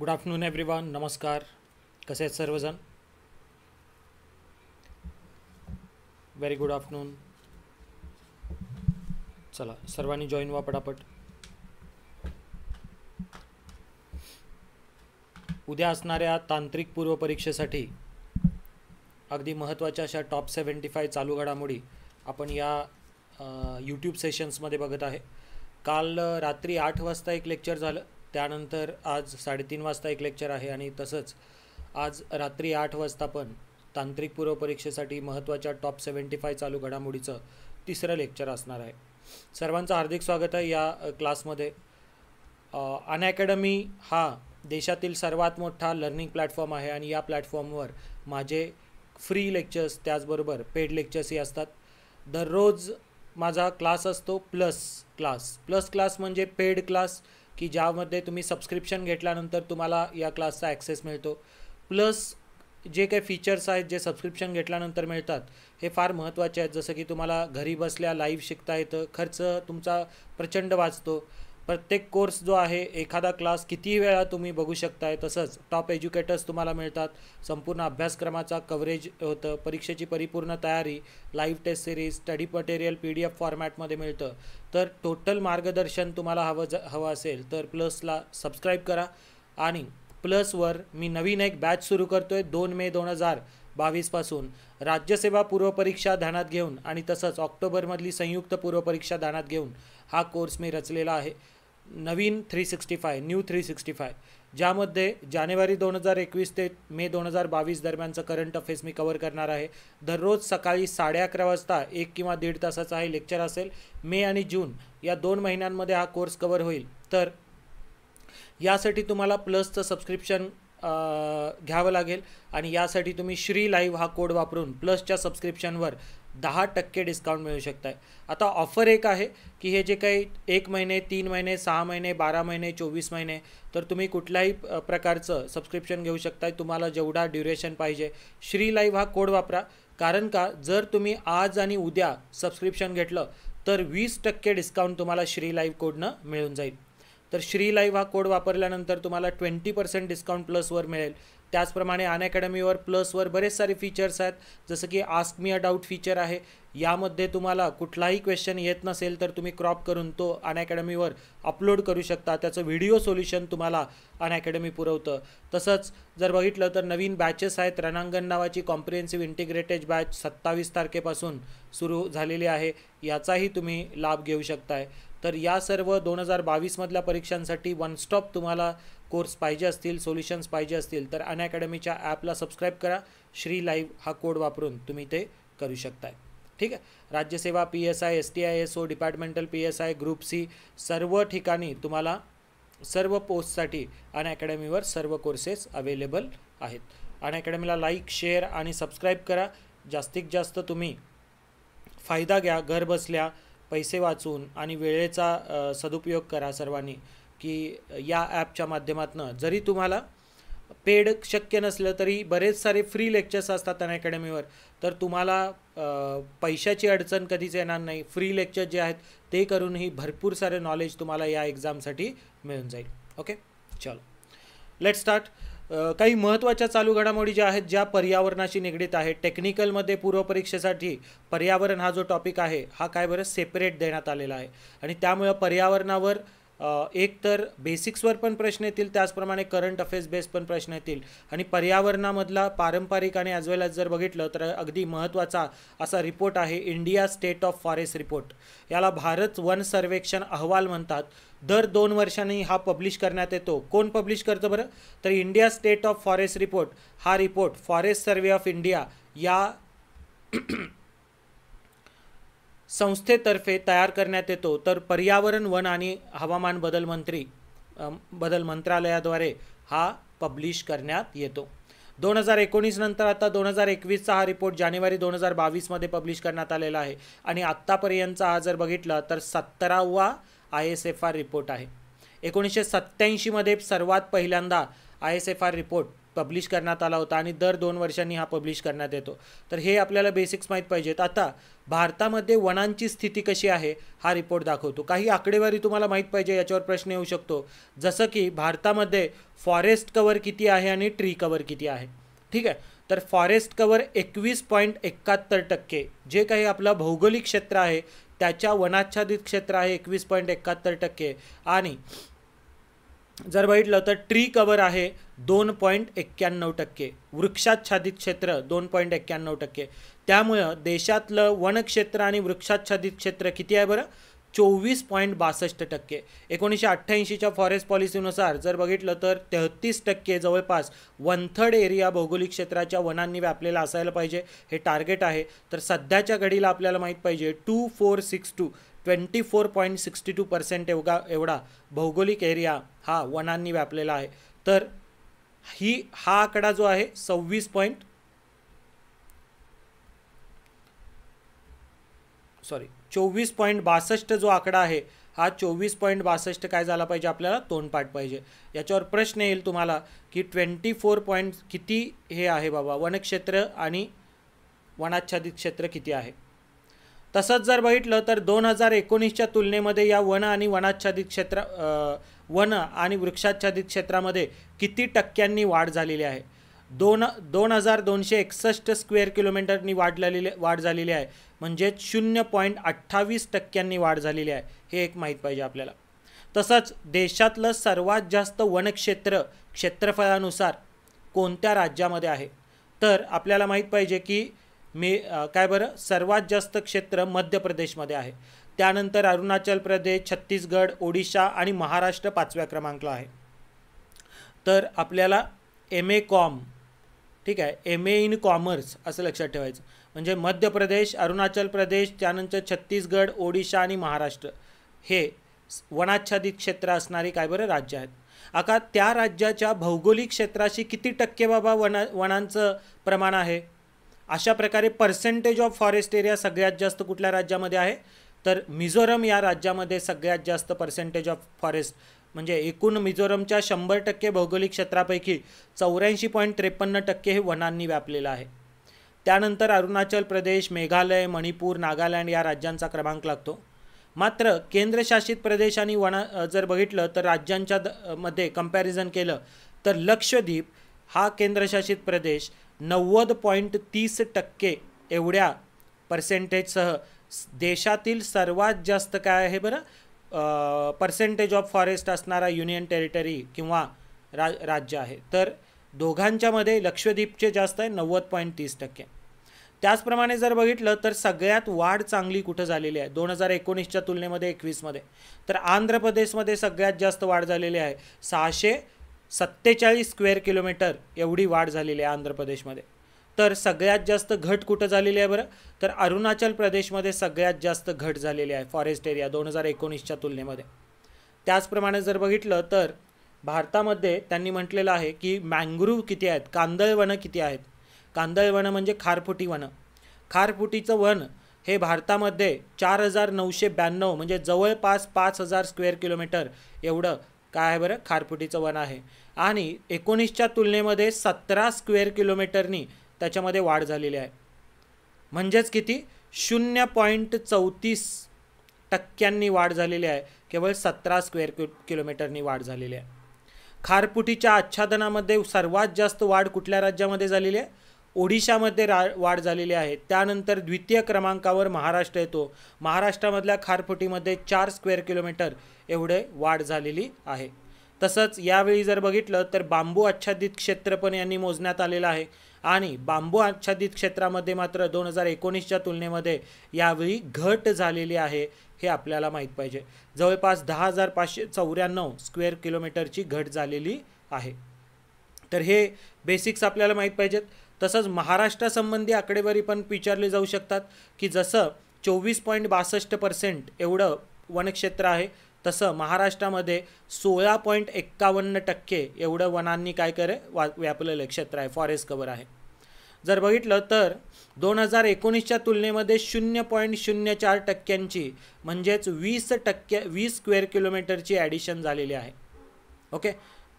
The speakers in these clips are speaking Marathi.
गुड आफ्टरनून एव्हरीवन नमस्कार कसे आहेत सर्वजण व्हेरी गुड आफ्टरनून चला सर्वांनी जॉईन व्हा पटापट उद्या असणाऱ्या तांत्रिक पूर्व परीक्षेसाठी अगदी महत्त्वाच्या अशा टॉप सेवन्टी फाय चालू घडामोडी आपण या यूट्यूब सेशन्समध्ये बघत आहे काल रात्री आठ वाजता एक लेक्चर झालं त्यानंतर आज साडेतीन वाजता एक लेक्चर आहे आणि तसंच आज रात्री आठ वाजता पण तांत्रिक पूर्वपरीक्षेसाठी महत्त्वाच्या टॉप सेवन्टी फाय चालू घडामोडीचं तिसरं लेक्चर असणार आहे सर्वांचं हार्दिक स्वागत आहे या क्लासमध्ये अनॲकॅडमी हा देशातील सर्वात मोठा लर्निंग प्लॅटफॉर्म आहे आणि या प्लॅटफॉर्मवर माझे फ्री लेक्चर्स त्याचबरोबर पेड लेक्चर्सही असतात दररोज माझा क्लास असतो प्लस क्लास प्लस क्लास म्हणजे पेड क्लास की ज्यामध्ये तुम्ही सबस्क्रिप्शन घेतल्यानंतर तुम्हाला या क्लासचा ॲक्सेस मिळतो प्लस जे काही फीचर्स आहेत जे सबस्क्रिप्शन घेतल्यानंतर मिळतात हे फार महत्त्वाचे आहेत जसं की तुम्हाला घरी बसल्या लाईव्ह शिकता येतं खर्च तुमचा प्रचंड वाचतो प्रत्येक कोर्स जो आहे एखादा क्लास किती वेळा तुम्ही बघू शकताय तसंच टॉप एज्युकेटर्स तुम्हाला मिळतात संपूर्ण अभ्यासक्रमाचा कव्हरेज होतं परीक्षेची परिपूर्ण तयारी live test series study material P D F फॉर्मॅटमध्ये मिळतं तर टोटल मार्गदर्शन तुम्हाला हवं ज हवं असेल तर प्लसला सबस्क्राईब करा आणि प्लसवर मी नवीन एक बॅच सुरू करतो आहे दोन मे दोन हजार बावीसपासून राज्यसेवा पूर्वपरीक्षा ध्यानात घेऊन आणि तसंच ऑक्टोबरमधली संयुक्त पूर्वपरीक्षा ध्यानात घेऊन हा कोर्स मी रचलेला आहे नवीन three sixty five new three sixty five ज्यामध्ये जानेवारी दोन हजार एकवीस ते मे दोन हजार बावीस दरम्यानचं करंट अफेअर्स मी कव्हर करणार आहे दररोज सकाळी साडे अकरा वाजता एक किंवा दीड तासाचा हे लेक्चर असेल मे आणि जून या दोन महिन्यांमध्ये हा कोर्स कव्हर होईल तर यासाठी तुम्हाला प्लसचं सबस्क्रिप्शन घ्यावं लागेल आणि यासाठी तुम्ही श्री लाईव्ह हा कोड वापरून प्लसच्या सबस्क्रिप्शनवर दहा टक्के डिस्काउंट मिळू शकता आहे आता ऑफर एक आहे की हे जे काही एक महिने तीन महिने सहा महिने बारा महिने चोवीस महिने तर तुम्ही कुठल्याही प्रकारचं सबस्क्रिप्शन घेऊ शकताय तुम्हाला जेवढा ड्युरेशन पाहिजे श्री लाईव्ह हा कोड वापरा कारण का जर तुम्ही आज आणि उद्या सबस्क्रिप्शन घेतलं तर वीस टक्के डिस्काउंट तुम्हाला श्री लाईव्ह कोडनं मिळून जाईल तर श्री लाईव्ह हा कोड वापरल्यानंतर तुम्हाला ट्वेंटी पर्सेंट डिस्काउंट प्लसवर मिळेल त्याचप्रमाणे अन अकॅडमीवर प्लसवर बरेच सारे फीचर्स आहेत जसं की ask me a doubt feature आहे यामध्ये तुम्हाला कुठलाही क्वेश्चन येत नसेल तर तुम्ही क्रॉप करून तो अन अकॅडमीवर अपलोड करू शकता त्याचं व्हिडिओ सोल्युशन तुम्हाला अन अकॅडमी पुरवतं तसंच जर बघितलं तर नवीन बॅचेस आहेत रणांगण नावाची कॉम्प्रिहेन्सिव्ह इंटिग्रेटेड बॅच सत्तावीस तारखेपासून सुरू झालेली आहे याचाही तुम्ही लाभ घेऊ शकताय तर या सर्व दोन हजार बावीसमधल्या परीक्षांसाठी वन स्टॉप तुम्हाला कोर्स पाहिजे असतील सोल्युशन्स पाहिजे असतील तर अन अकॅडमीच्या ॲपला सबस्क्राईब करा श्री लाईव्ह हा कोड वापरून तुम्ही ते करू शकताय ठीक आहे राज्यसेवा P S I S T I S O departmental P S I group C सर्व ठिकाणी तुम्हाला सर्व पोस्टसाठी अन सर्व कोर्सेस अवेलेबल आहेत अन अकॅडमीला लाईक शेअर आणि सबस्क्राईब करा जास्तीत जास्त तुम्ही फायदा घ्या घर बसल्या पैसे वाचून आणि वेळेचा सदुपयोग करा सर्वांनी की या ॲपच्या माध्यमातून जरी तुम्हाला पेड शक्य नसलं तरी बरेच सारे फ्री लेक्चर्स असतात अन अकॅडमीवर तर तुम्हाला पैशाची अडचण कधीच येणार नाही फ्री लेक्चर जे आहेत ते करूनही भरपूर सारे नॉलेज तुम्हाला या एक्झामसाठी मिळून जाईल ओके चलो लेट स्टार्ट काही महत्त्वाच्या चालू घडामोडी ज्या आहेत ज्या पर्यावरणाशी निगडीत आहे टेक्निकलमध्ये पूर्वपरीक्षेसाठी पर्यावरण हा जो टॉपिक आहे हा काय बरं सेपरेट देण्यात आलेला आहे आणि त्यामुळं पर्यावरणावर एक तर बेसिक्सवर पण प्रश्न येतील त्याचप्रमाणे करंट अफेअर्स बेस पण प्रश्न येतील आणि पर्यावरणामधला पारंपरिक आणि ॲज वेल ॲज जर बघितलं तर अगदी महत्त्वाचा असा रिपोर्ट आहे India state of forest report याला भारत वन सर्वेक्षण अहवाल म्हणतात दर दोन वर्षांनी हा पब्लिश करण्यात येतो कोण पब्लिश करतं बरं तर India state of forest report हा report forest survey of India या संस्थेतर्फे तयार करण्यात येतो तर पर्यावरण वन आणि हवामान बदल मंत्री बदल मंत्रालयाद्वारे हा पब्लिश करण्यात येतो दोन हजार एकोणीस नंतर आता दोन हजार एकवीसचा हा रिपोर्ट जानेवारी दोन हजार बावीसमध्ये पब्लिश करण्यात आलेला आहे आणि आत्तापर्यंतचा हा जर बघितला तर सत्तरावा I S F R report आहे एकोणीसशे सत्त्याऐंशीमध्ये सर्वात पहिल्यांदा I S F R report publish करण्यात आला होता आणि दर दोन वर्षांनी हा पब्लिश करण्यात येतो तर हे आपल्याला बेसिक्स माहीत पाहिजेत आता भारतामध्ये वनांची स्थिती कशी आहे हा रिपोर्ट दाखवतो काही आकडेवारी तुम्हाला माहीत पाहिजे याच्यावर प्रश्न येऊ शकतो जसं की भारतामध्ये फॉरेस्ट कवर किती आहे आणि ट्री कवर किती आहे ठीक आहे तर फॉरेस्ट कवर एकवीस पॉईंट एकाहत्तर टक्के जे काही आपलं भौगोलिक क्षेत्र आहे त्याच्या वनाच्छादित क्षेत्र आहे एकवीस पॉईंट एकाहत्तर टक्के आणि जर बघितलं तर ट्री कवर आहे दोन पॉईंट एक्क्याण्णव टक्के वृक्षाच्छादित क्षेत्र दोन पॉईंट एक्क्याण्णव टक्के त्यामुळं देशातलं वनक्षेत्र आणि वृक्षाच्छादित क्षेत्र किती आहे बरं चोवीस पॉईंट बासष्ट टक्के एकोणीसशे अठ्ठ्याऐंशीच्या फॉरेस्ट पॉलिसीनुसार जर बघितलं तर तेहत्तीस टक्के जवळपास वन थर्ड एरिया भौगोलिक क्षेत्राच्या वनांनी व्यापलेला असायला पाहिजे हे टार्गेट आहे तर सध्याच्या घडीला आपल्याला माहीत पाहिजे two four six two twenty four point sixty two percent एवढा एवढा भौगोलिक एरिया हा वनांनी व्यापलेला आहे तर ही हा आकडा जो आहे सव्वीस पॉईंट सॉरी चोवीस पॉईंट बासष्ट जो आकडा आहे हा चोवीस पॉईंट बासष्ट काय झाला पाहिजे आपल्याला तोंडपाठ पाहिजे याच्यावर प्रश्न येईल तुम्हाला की ट्वेंटी फोर पॉईंट किती हे आहे बाबा वनक्षेत्र आणि वनाच्छादित क्षेत्र किती आहे तसंच जर बघितलं तर दोन हजार एकोणीसच्या तुलनेमध्ये या वन आणि वनाच्छादित क्षेत्र वन आणि वृक्षाच्छादित क्षेत्रामध्ये किती टक्क्यांनी वाढ झालेली आहे दोन दोन हजार दोनशे एकसष्ट स्क्वेअर किलोमीटरनी वाढलेली वाढ झालेली आहे म्हणजेच शून्य पॉईंट अठ्ठावीस टक्क्यांनी वाढ झालेली आहे हे एक माहीत पाहिजे आपल्याला तसंच देशातलं सर्वात जास्त वनक्षेत्र क्षेत्रफळानुसार कोणत्या राज्यामध्ये आहे तर आपल्याला माहीत पाहिजे की मे काय बरं सर्वात जास्त क्षेत्र मध्य प्रदेशमध्ये आहे त्यानंतर अरुणाचल प्रदेश छत्तीसगड ओडिशा आणि महाराष्ट्र पाचव्या क्रमांकला आहे तर आपल्याला एम ए कॉम ठीक आहे एम ए इन कॉमर्स असं लक्षात ठेवायचं म्हणजे मध्य प्रदेश अरुणाचल प्रदेश त्यानंतर छत्तीसगड ओडिशा आणि महाराष्ट्र हे वनाच्छादित क्षेत्र असणारी काय बरं राज्य आहेत आता त्या राज्याच्या भौगोलिक क्षेत्राशी किती टक्के बाबा वना वनांचं प्रमाण आहे अशा प्रकारे पर्सेंटेज ऑफ फॉरेस्ट एरिया सगळ्यात जास्त कुठल्या राज्यामध्ये आहे तर मिझोरम या राज्यामध्ये सगळ्यात जास्त पर्सेंटेज ऑफ फॉरेस्ट म्हणजे एकूण मिझोरमच्या शंभर टक्के भौगोलिक क्षेत्रापैकी चौऱ्याऐंशी पॉईंट त्रेपन्न टक्के हे वनांनी व्यापलेलं आहे त्यानंतर अरुणाचल प्रदेश मेघालय मणिपूर नागालँड या राज्यांचा क्रमांक लागतो मात्र केंद्रशासित प्रदेश आणि वन जर बघितलं तर राज्यांच्या मध्ये कंपॅरिझन केलं तर लक्षद्वीप हा केंद्रशासित प्रदेश नव्वद पॉईंट तीस टक्के एवढ्या पर्सेंटेजसह देशातील सर्वात जास्त काय आहे बरं पर्सेंटेज ऑफ फॉरेस्ट असणारा युनियन टेरिटरी किंवा रा राज्य आहे तर दोघांच्यामध्ये लक्षद्वीपचे जास्त आहे नव्वद पॉईंट तीस टक्के त्याचप्रमाणे जर बघितलं तर सगळ्यात वाढ चांगली कुठं झालेली आहे दोन हजार एकोणीसच्या तुलनेमध्ये एकवीसमध्ये तर आंध्र प्रदेशमध्ये सगळ्यात जास्त वाढ झालेली आहे सहाशे सत्तेचाळीस स्क्वेअर किलोमीटर एवढी वाढ झालेली आहे आंध्र प्रदेशमध्ये तर सगळ्यात जास्त घट कुठं झालेली आहे बरं तर अरुणाचल प्रदेशमध्ये सगळ्यात जास्त घट झालेली आहे फॉरेस्ट एरिया दोन हजार एकोणीसच्या तुलनेमध्ये त्याचप्रमाणे जर बघितलं तर भारतामध्ये त्यांनी म्हटलेलं आहे की मँग्रूव्ह किती आहेत कांदळवनं किती आहेत कांदळवनं म्हणजे खारफुटी वनं खारफुटीचं वन हे भारतामध्ये चार हजार नऊशे ब्याण्णव म्हणजे जवळपास पाच हजार स्क्वेअर किलोमीटर एवढं काय आहे बरं खारपुटीचं वन आहे आणि एकोणीसच्या तुलनेमध्ये सतरा स्क्वेअर किलोमीटरनी त्याच्यामध्ये वाढ झालेली आहे म्हणजेच किती शून्य पॉईंट चौतीस टक्क्यांनी वाढ झालेली आहे केवळ सतरा स्क्वेअर कि किलोमीटरनी वाढ झालेली आहे खारपुटीच्या आच्छादनामध्ये सर्वात जास्त वाढ कुठल्या राज्यामध्ये झालेली आहे ओडिशामध्ये रा वाढ झालेली आहे त्यानंतर द्वितीय क्रमांकावर महाराष्ट्र येतो महाराष्ट्रामधल्या खारफुटीमध्ये चार स्क्वेअर किलोमीटर एवढे वाढ झालेली आहे तसंच यावेळी जर बघितलं तर बांबू आच्छादित क्षेत्र पण यांनी मोजण्यात आलेलं आहे आणि बांबू आच्छादित क्षेत्रामध्ये मात्र दोन हजार एकोणीसच्या तुलनेमध्ये यावेळी घट झालेली आहे हे आपल्याला माहीत पाहिजे जवळपास दहा हजार पाचशे चौऱ्याण्णव स्क्वेअर किलोमीटरची घट झालेली आहे तर हे बेसिक्स आपल्याला माहीत पाहिजेत तसंच महाराष्ट्रासंबंधी आकडेवारी पण विचारली जाऊ शकतात की जसं चोवीस पॉईंट बासष्ट पर्सेंट एवढं वनक्षेत्र आहे तसं महाराष्ट्रामध्ये सोळा पॉईंट एक्कावन्न टक्के एवढं वनांनी काय करे वा व्यापलेलं क्षेत्र आहे फॉरेस्ट कवर आहे जर बघितलं तर दोन हजार एकोणीसच्या तुलनेमध्ये शून्य पॉईंट शून्य चार टक्क्यांची म्हणजेच वीस टक्के वीस स्क्वेअर किलोमीटरची ॲडिशन झालेली आहे ओके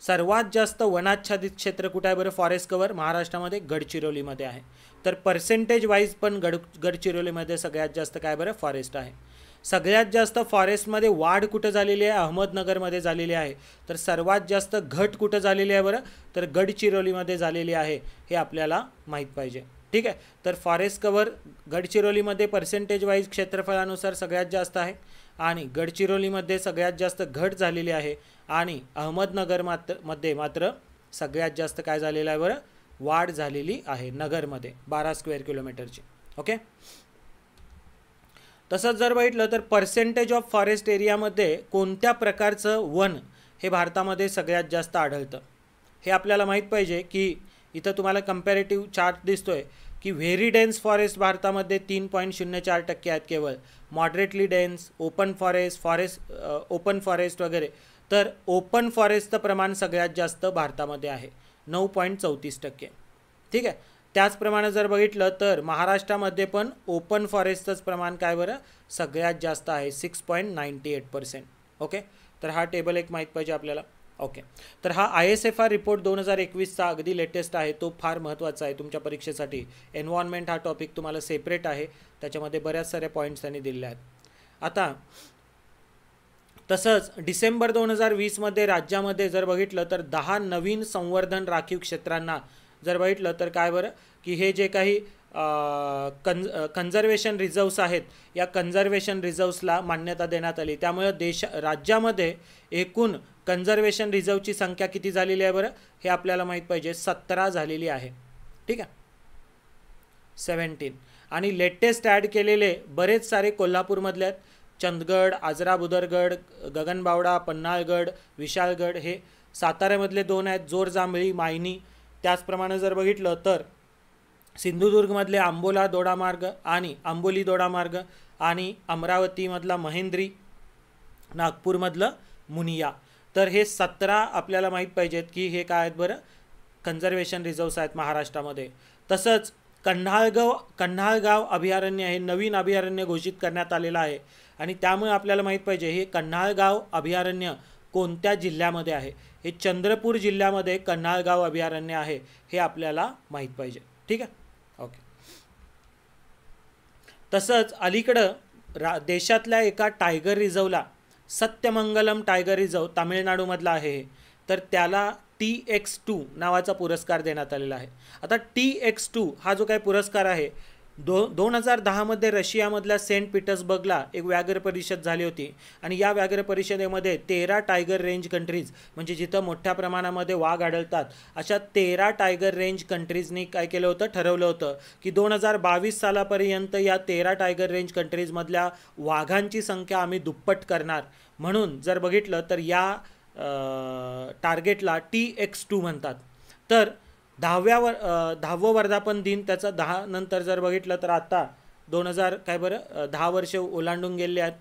सर्वात जास्त वनाच्छादित क्षेत्र कुठं आहे बरं फॉरेस्ट कवर महाराष्ट्रामध्ये गडचिरोलीमध्ये आहे तर पर्सेंटेज वाईज पण गड गडचिरोलीमध्ये सगळ्यात जास्त काय बरं फॉरेस्ट आहे सगळ्यात जास्त फॉरेस्टमध्ये वाढ कुठं झालेली आहे अहमदनगरमध्ये झालेली आहे तर सर्वात जास्त घट कुठं झालेली आहे बरं तर गडचिरोलीमध्ये झालेली आहे हे आपल्याला माहीत पाहिजे ठीक आहे तर फॉरेस्ट कवर गडचिरोलीमध्ये पर्सेंटेज वाईज क्षेत्रफळानुसार सगळ्यात जास्त आहे आणि गडचिरोलीमध्ये सगळ्यात जास्त घट झालेली आहे आणि अहमदनगर मात्र मध्ये मात्र सगळ्यात जास्त काय झालेलं आहे बरं वाढ झालेली आहे नगरमध्ये बारा स्क्वेअर किलोमीटरची ओके तसंच जर बघितलं तर पर्सेंटेज ऑफ फॉरेस्ट एरियामध्ये कोणत्या प्रकारचं वन हे भारतामध्ये सगळ्यात जास्त आढळतं हे आपल्याला माहीत पाहिजे की इथं तुम्हाला कम्पॅरेटिव्ह चार्ट दिसतो आहे की व्हेरी डेन्स फॉरेस्ट भारतामध्ये तीन पॉईंट शून्य चार टक्के आहेत केवळ moderately dense open forest forest open forest वगैरे तर ओपन फॉरेस्टचं प्रमाण सगळ्यात जास्त भारतामध्ये आहे नऊ पॉईंट चौतीस टक्के ठीक आहे त्याचप्रमाणे जर बघितलं तर महाराष्ट्रामध्ये पण ओपन फॉरेस्टचंच प्रमाण काय बरं सगळ्यात जास्त आहे six point ninety eight percent okay तर हा टेबल एक माहीत पाहिजे आपल्याला ओके तर हा I S F R report दोन हजार एकवीसचा अगदी लेटेस्ट आहे तो फार महत्त्वाचा आहे तुमच्या परीक्षेसाठी एन्व्हायरमेंट हा टॉपिक तुम्हाला सेपरेट आहे त्याच्यामध्ये बऱ्याच साऱ्या पॉईंट्स त्यांनी दिलेल्या आहेत आता तसंच डिसेंबर दोन हजार वीसमध्ये राज्यामध्ये जर बघितलं तर दहा नवीन संवर्धन राखीव क्षेत्रांना जर बघितलं तर काय बरं की हे जे काही कन्झ कन्झर्वेशन रिझर्व्स आहेत या कन्झर्वेशन रिझर्व्सला मान्यता देण्यात आली त्यामुळे देश राज्यामध्ये एकूण कन्झर्वेशन रिझर्वची संख्या किती झालेली आहे बरं हे आपल्याला माहीत पाहिजे सतरा झालेली आहे ठीक आहे सेवन्टीन आणि लेटेस्ट ॲड केलेले बरेच सारे कोल्हापूरमधले आहेत चंदगड आजरा बुदरगड गगनबावडा पन्हाळगड विशाळगड हे साताऱ्यामधले दोन आहेत जोर जांभळी मायनी त्याचप्रमाणे जर बघितलं तर सिंधुदुर्गमधले आंबोला दोडामार्ग आणि आंबोली दोडामार्ग आणि अमरावतीमधला महेंद्री नागपूरमधलं मुनिया तर हे सतरा आपल्याला माहीत पाहिजेत की हे काय आहेत बरं कन्झर्वेशन रिझर्व्स आहेत महाराष्ट्रामध्ये तसंच कन्हाळगाव कन्हाळगाव अभयारण्य हे नवीन अभयारण्य घोषित करण्यात आलेलं आहे आणि त्यामुळे आपल्याला माहीत पाहिजे हे कन्हाळगाव अभयारण्य कोणत्या जिल्ह्यामध्ये आहे हे चंद्रपूर जिल्ह्यामध्ये कन्हाळगाव अभयारण्य आहे हे आपल्याला माहीत पाहिजे ठीक आहे ओके तसंच अलीकडं रा देशातल्या एका टायगर रिझर्वला सत्यमंगलम टायगर रिझर्व तामिळनाडूमधला आहे तर त्याला टी एक्स टू नावाचा पुरस्कार देण्यात आलेला आहे आता टी एक्स टू हा जो काही पुरस्कार आहे दो दोन हजार दहामध्ये रशियामधल्या सेंट पीटर्सबर्गला एक व्याघ्र परिषद झाली होती आणि या व्याघ्र परिषदेमध्ये तेरा टायगर रेंज कंट्रीज म्हणजे जिथं मोठ्या प्रमाणामध्ये वाघ आढळतात अशा तेरा टायगर रेंज कंट्रीजनी काय केलं होतं ठरवलं होतं की दोन हजार बावीस सालापर्यंत या तेरा टायगर रेंज कंट्रीजमधल्या वाघांची संख्या आम्ही दुप्पट करणार म्हणून जर बघितलं तर या टार्गेटला टी एक्स टू म्हणतात तर दहाव्या वर दहावं वर्धापन दिन त्याचा दहा नंतर जर बघितलं तर आत्ता दोन हजार काय बरं दहा वर्ष ओलांडून गेले आहेत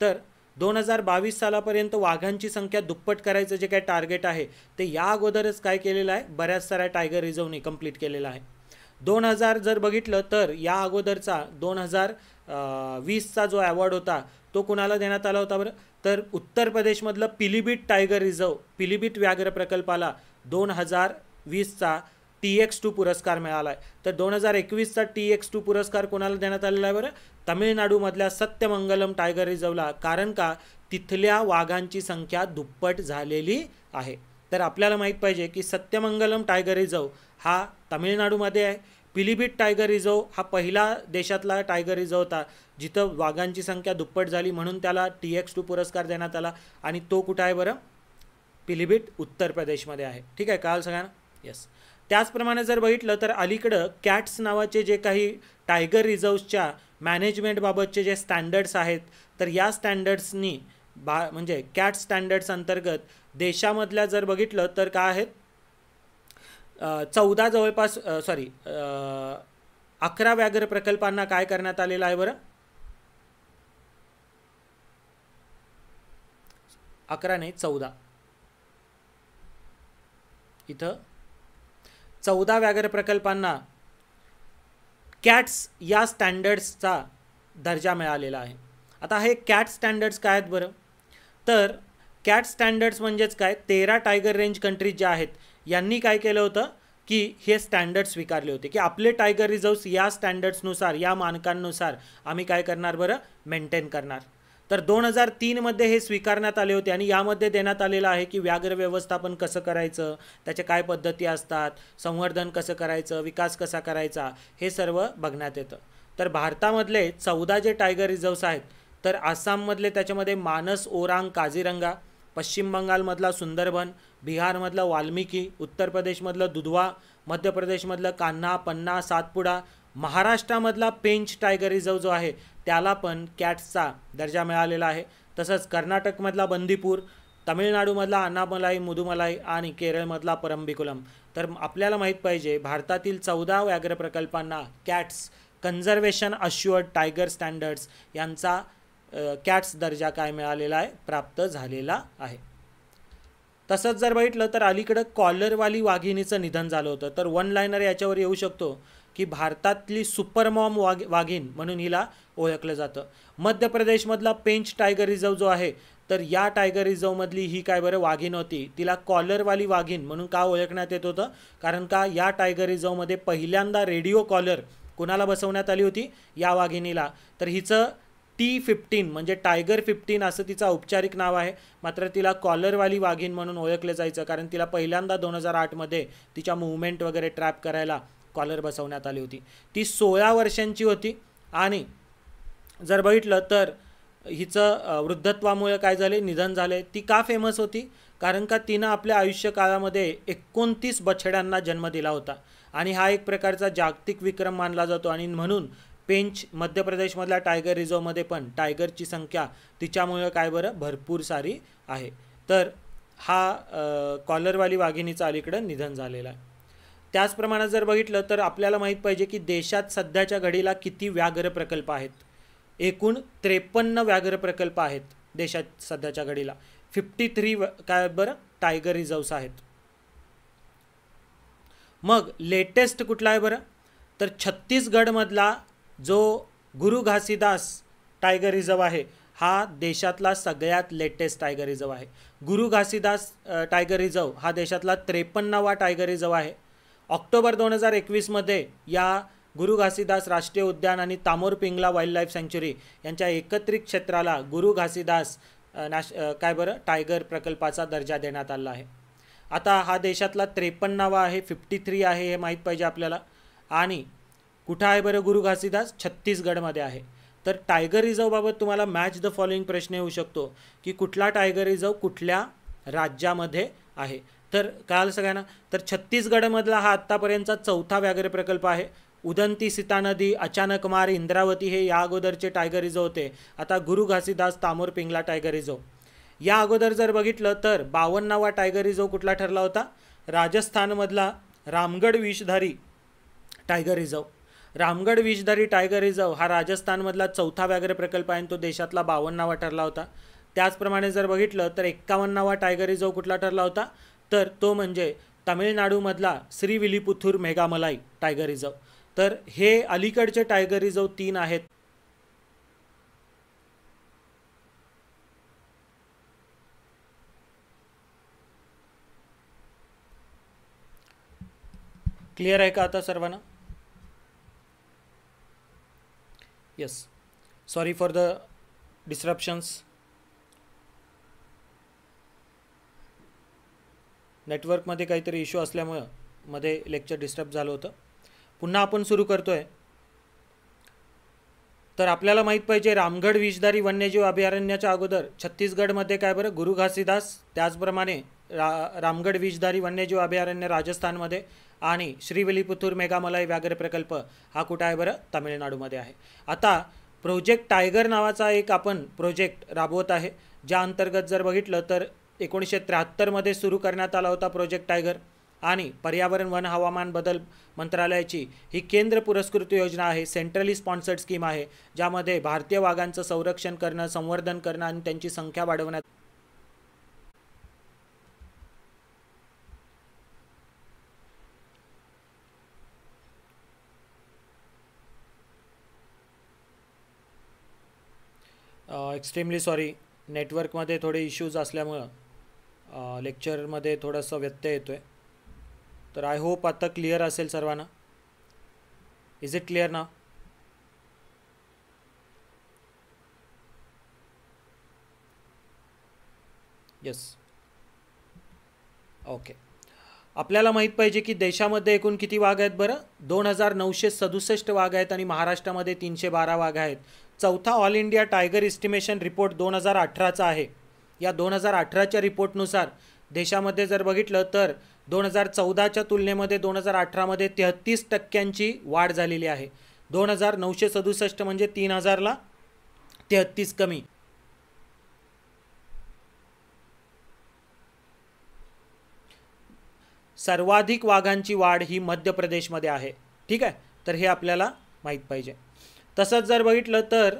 तर दोन हजार बावीस सालापर्यंत वाघांची संख्या दुप्पट करायचं जे काय टार्गेट आहे ते या अगोदरच काय केलेलं आहे बऱ्याच साऱ्या टायगर रिझर्वने कंप्लीट केलेला आहे दोन हजार जर बघितलं तर या अगोदरचा दोन हजार वीसचा जो अवॉर्ड होता तो कुणाला देण्यात आला होता बरं तर उत्तर प्रदेशमधलं पिलीबीट टायगर रिझर्व पिलीबीट व्याघ्र प्रकल्पाला दोन हजार वीसचा टी एक्स टू पुरस्कार मिळाला आहे तर दोन हजार एकवीसचा टी एक्स टू पुरस्कार कोणाला देण्यात आलेला आहे बरं तमिळनाडूमधल्या सत्यमंगलम टायगर रिझर्वला कारण का तिथल्या वाघांची संख्या दुप्पट झालेली आहे तर आपल्याला माहीत पाहिजे की सत्यमंगलम टायगर रिझर्व हा तमिळनाडूमध्ये आहे पिलीभीत टायगर रिझर्व हा पहिला देशातला टायगर रिझर्व होता जिथं वाघांची संख्या दुप्पट झाली म्हणून त्याला टी एक्स टू पुरस्कार देण्यात आला आणि तो कुठं आहे बरं पिलीभीत उत्तर प्रदेशमध्ये आहे ठीक आहे काल सगळ्यांना येस त्याचप्रमाणे जर बघितलं तर अलीकडं कॅट्स नावाचे जे काही टायगर रिझर्व्सच्या मॅनेजमेंटबाबतचे जे स्टँडर्ड्स आहेत तर या स्टँडर्ड्सनी बा म्हणजे कॅट स्टँडर्ड्स अंतर्गत देशामधल्या जर बघितलं तर काय आहेत चौदा जवळपास सॉरी अकरा व्याघ्र प्रकल्पांना काय करण्यात आलेलं आहे बरं अकरा नाही चौदा इथं चौदा व्याघ्र प्रकल्पांना कॅट्स या स्टँडर्ड्सचा दर्जा मिळालेला आहे आता हे कॅट स्टँडर्ड्स काय आहेत बरं तर कॅट स्टँडर्ड्स म्हणजेच काय तेरा टायगर रेंज कंट्रीज ज्या आहेत यांनी काय केलं होतं की हे स्टँडर्ड स्वीकारले होते की आपले टायगर रिझर्व्स या स्टँडर्ड्सनुसार या मानकांनुसार आम्ही काय करणार बरं मेंटेन करणार तर दोन हजार तीनमध्ये हे स्वीकारण्यात आले होते आणि यामध्ये देण्यात आलेलं आहे की व्याघ्र व्यवस्थापन कसं करायचं त्याच्या काय पद्धती असतात संवर्धन कसं करायचं विकास कसा करायचा हे सर्व बघण्यात येतं तर भारतामधले चौदा जे टायगर रिझर्व्स आहेत तर आसाममधले त्याच्यामध्ये मानस ओरांग काझीरंगा पश्चिम बंगालमधला सुंदरबन बिहारमधलं वाल्मिकी उत्तर प्रदेशमधलं दुधवा मध्य प्रदेशमधलं कान्हा पन्ना सातपुडा महाराष्ट्रामधला पेंच टायगर रिझर्व जो आहे त्याला पण कॅट्सचा दर्जा मिळालेला आहे तसंच कर्नाटकमधला बंदीपूर तामिळनाडूमधला अन्नामलाई मुदुमलाई आणि केरळमधला परंबिकुलम तर आपल्याला माहीत पाहिजे भारतातील चौदा व्याघ्र प्रकल्पांना CATS conservation assured tiger standards यांचा कॅट्स दर्जा काय मिळालेला आहे प्राप्त झालेला आहे तसंच जर बघितलं तर अलीकडं कॉलरवाली वाघिणीचं निधन झालं होतं तर वन लायनर याच्यावर येऊ शकतो की भारतातली सुपरमॉम वाघ वाघीण म्हणून हिला ओळखलं जातं मध्य प्रदेशमधला पेंच टायगर रिझर्व जो आहे तर या टायगर रिझर्वमधली ही काय बरं वाघीण होती तिला कॉलरवाली वाघीण म्हणून का ओळखण्यात येत होतं कारण का या टायगर रिझर्वमध्ये पहिल्यांदा रेडिओ कॉलर कुणाला बसवण्यात आली होती या वाघिणीला तर हिचं टी फिफ्टीन म्हणजे टायगर फिफ्टीन असं तिचं औपचारिक नाव आहे मात्र तिला कॉलरवाली वाघीण म्हणून ओळखलं जायचं कारण तिला पहिल्यांदा दोन हजार आठमध्ये तिच्या मुवमेंट वगैरे ट्रॅप करायला कॉलर बसवण्यात आली होती ती सोळा वर्षांची होती आणि जर बघितलं तर हिचं वृद्धत्वामुळे काय झाले निधन झाले ती का फेमस होती कारण का तिनं आपल्या आयुष्यकाळामध्ये एकोणतीस बछड्यांना जन्म दिला होता आणि हा एक प्रकारचा जागतिक विक्रम मानला जातो आणि म्हणून पेंच मध्य प्रदेशमधल्या टायगर रिझर्वमध्ये पण टायगरची संख्या तिच्यामुळं काय बरं भरपूर सारी आहे तर हा कॉलरवाली वाघिणीचा अलीकडं निधन झालेला आहे त्याचप्रमाणे जर बघितलं तर आपल्याला माहीत पाहिजे की देशात सध्याच्या घडीला किती व्याघ्र प्रकल्प आहेत एकूण त्रेपन्न व्याघ्र प्रकल्प आहेत देशात सध्याच्या घडीला फिफ्टी थ्री काय बरं टायगर रिझर्व्स आहेत मग लेटेस्ट कुठला आहे बरं तर छत्तीसगडमधला जो गुरु घासीदास टायगर रिझर्व आहे हा देशातला सगळ्यात लेटेस्ट टायगर रिझर्व आहे गुरु घासीदास टायगर रिझर्व हा देशातला त्रेपन्नावा टायगर रिझर्व आहे ऑक्टोबर दोन हजार एकवीसमध्ये या गुरु घासीदास राष्ट्रीय उद्यान आणि Tamor Pingla wildlife sanctuary यांच्या एकत्रित क्षेत्राला गुरु घासीदास नॅश काय बरं टायगर प्रकल्पाचा दर्जा देण्यात आला आहे आता हा देशातला त्रेपन्नावा आहे फिफ्टी थ्री आहे हे माहीत पाहिजे आपल्याला आणि कुठं आहे बरं गुरु घासीदास छत्तीसगडमध्ये आहे तर टायगर रिझर्वबाबत तुम्हाला मॅच द फॉलोइंग प्रश्न येऊ शकतो की कुठला टायगर रिझर्व कुठल्या राज्यामध्ये आहे तर काल सगळ्यांना तर छत्तीसगडमधला हा आत्तापर्यंतचा चौथा व्याघ्र प्रकल्प आहे उदंती सीता नदी अचानक मार इंद्रावती हे या अगोदरचे टायगर रिझर्व होते आता गुरु घासीदास तामोर पिंगला टायगर रिझर्व या अगोदर जर बघितलं तर बावन्नावा टायगर रिझर्व कुठला ठरला होता राजस्थानमधला Ramgarh Vishdhari tiger reserve Ramgarh Vishdhari tiger reserve हा राजस्थानमधला चौथा व्याघ्र प्रकल्प आहे तो देशातला बावन्नावा ठरला होता त्याचप्रमाणे जर बघितलं तर एक्कावन्नावा टायगर रिझर्व कुठला ठरला होता तर तो म्हणजे तामिळनाडूमधला श्रीविलीपुथूर मेघामलाई टायगर रिझर्व तर हे अलीकडचे टायगर रिझर्व तीन आहेत क्लिअर आहे का आता सर्वांना yes sorry for the disruptions नेटवर्कमध्ये काहीतरी इश्यू असल्यामुळं मध्ये लेक्चर डिस्टर्ब झालं होतं पुन्हा आपण सुरू करतो आहे तर आपल्याला माहीत पाहिजे रामगड विषधारी वन्यजीव अभयारण्याच्या अगोदर छत्तीसगडमध्ये काय बरं गुरु घासीदास त्याचप्रमाणे रा रामगड विषधारी वन्यजीव अभयारण्य राजस्थानमध्ये आणि श्रीविलीपुथूर मेघामलाई व्याघ्र प्रकल्प हा कुठं आहे बरं तामिळनाडूमध्ये आहे आता प्रोजेक्ट टायगर नावाचा एक आपण प्रोजेक्ट राबवत आहे ज्या अंतर्गत जर बघितलं तर एकोणीसशे त्र्याहत्तरमध्ये सुरू करण्यात आला होता प्रोजेक्ट टायगर आणि पर्यावरण वन हवामान बदल मंत्रालयाची ही केंद्र पुरस्कृत योजना आहे सेंट्रली स्पॉन्सर्ड स्कीम आहे ज्यामध्ये भारतीय वाघांचं संरक्षण करणं संवर्धन करणं आणि त्यांची संख्या वाढवण्यात एक्स्ट्रीमली सॉरी नेटवर्कमध्ये थोडे इश्यूज असल्यामुळं लेक्चरमध्ये थोडंसं व्यत्यय येतो आहे तर आय होप आता क्लिअर असेल सर्वांना इज इट क्लिअर ना यस ओके आपल्याला माहीत पाहिजे की देशामध्ये एकूण किती वाघ आहेत बरं दोन हजार नऊशे सदुसष्ट वाघ आहेत आणि महाराष्ट्रामध्ये तीनशे बारा वाघ आहेत चौथा all India tiger estimation report दोन हजार अठराचा आहे या दोन हजार अठराच्या रिपोर्टनुसार देशामध्ये जर बघितलं तर दोन हजार चौदाच्या तुलनेमध्ये दोन हजार अठरामध्ये तेहत्तीस टक्क्यांची वाढ झालेली आहे दोन हजार नऊशे सदुसष्ट म्हणजे तीन हजारला तेहत्तीस कमी सर्वाधिक वाघांची वाढ ही मध्य प्रदेशमध्ये आहे ठीक आहे तर हे आपल्याला माहीत पाहिजे तसंच जर बघितलं तर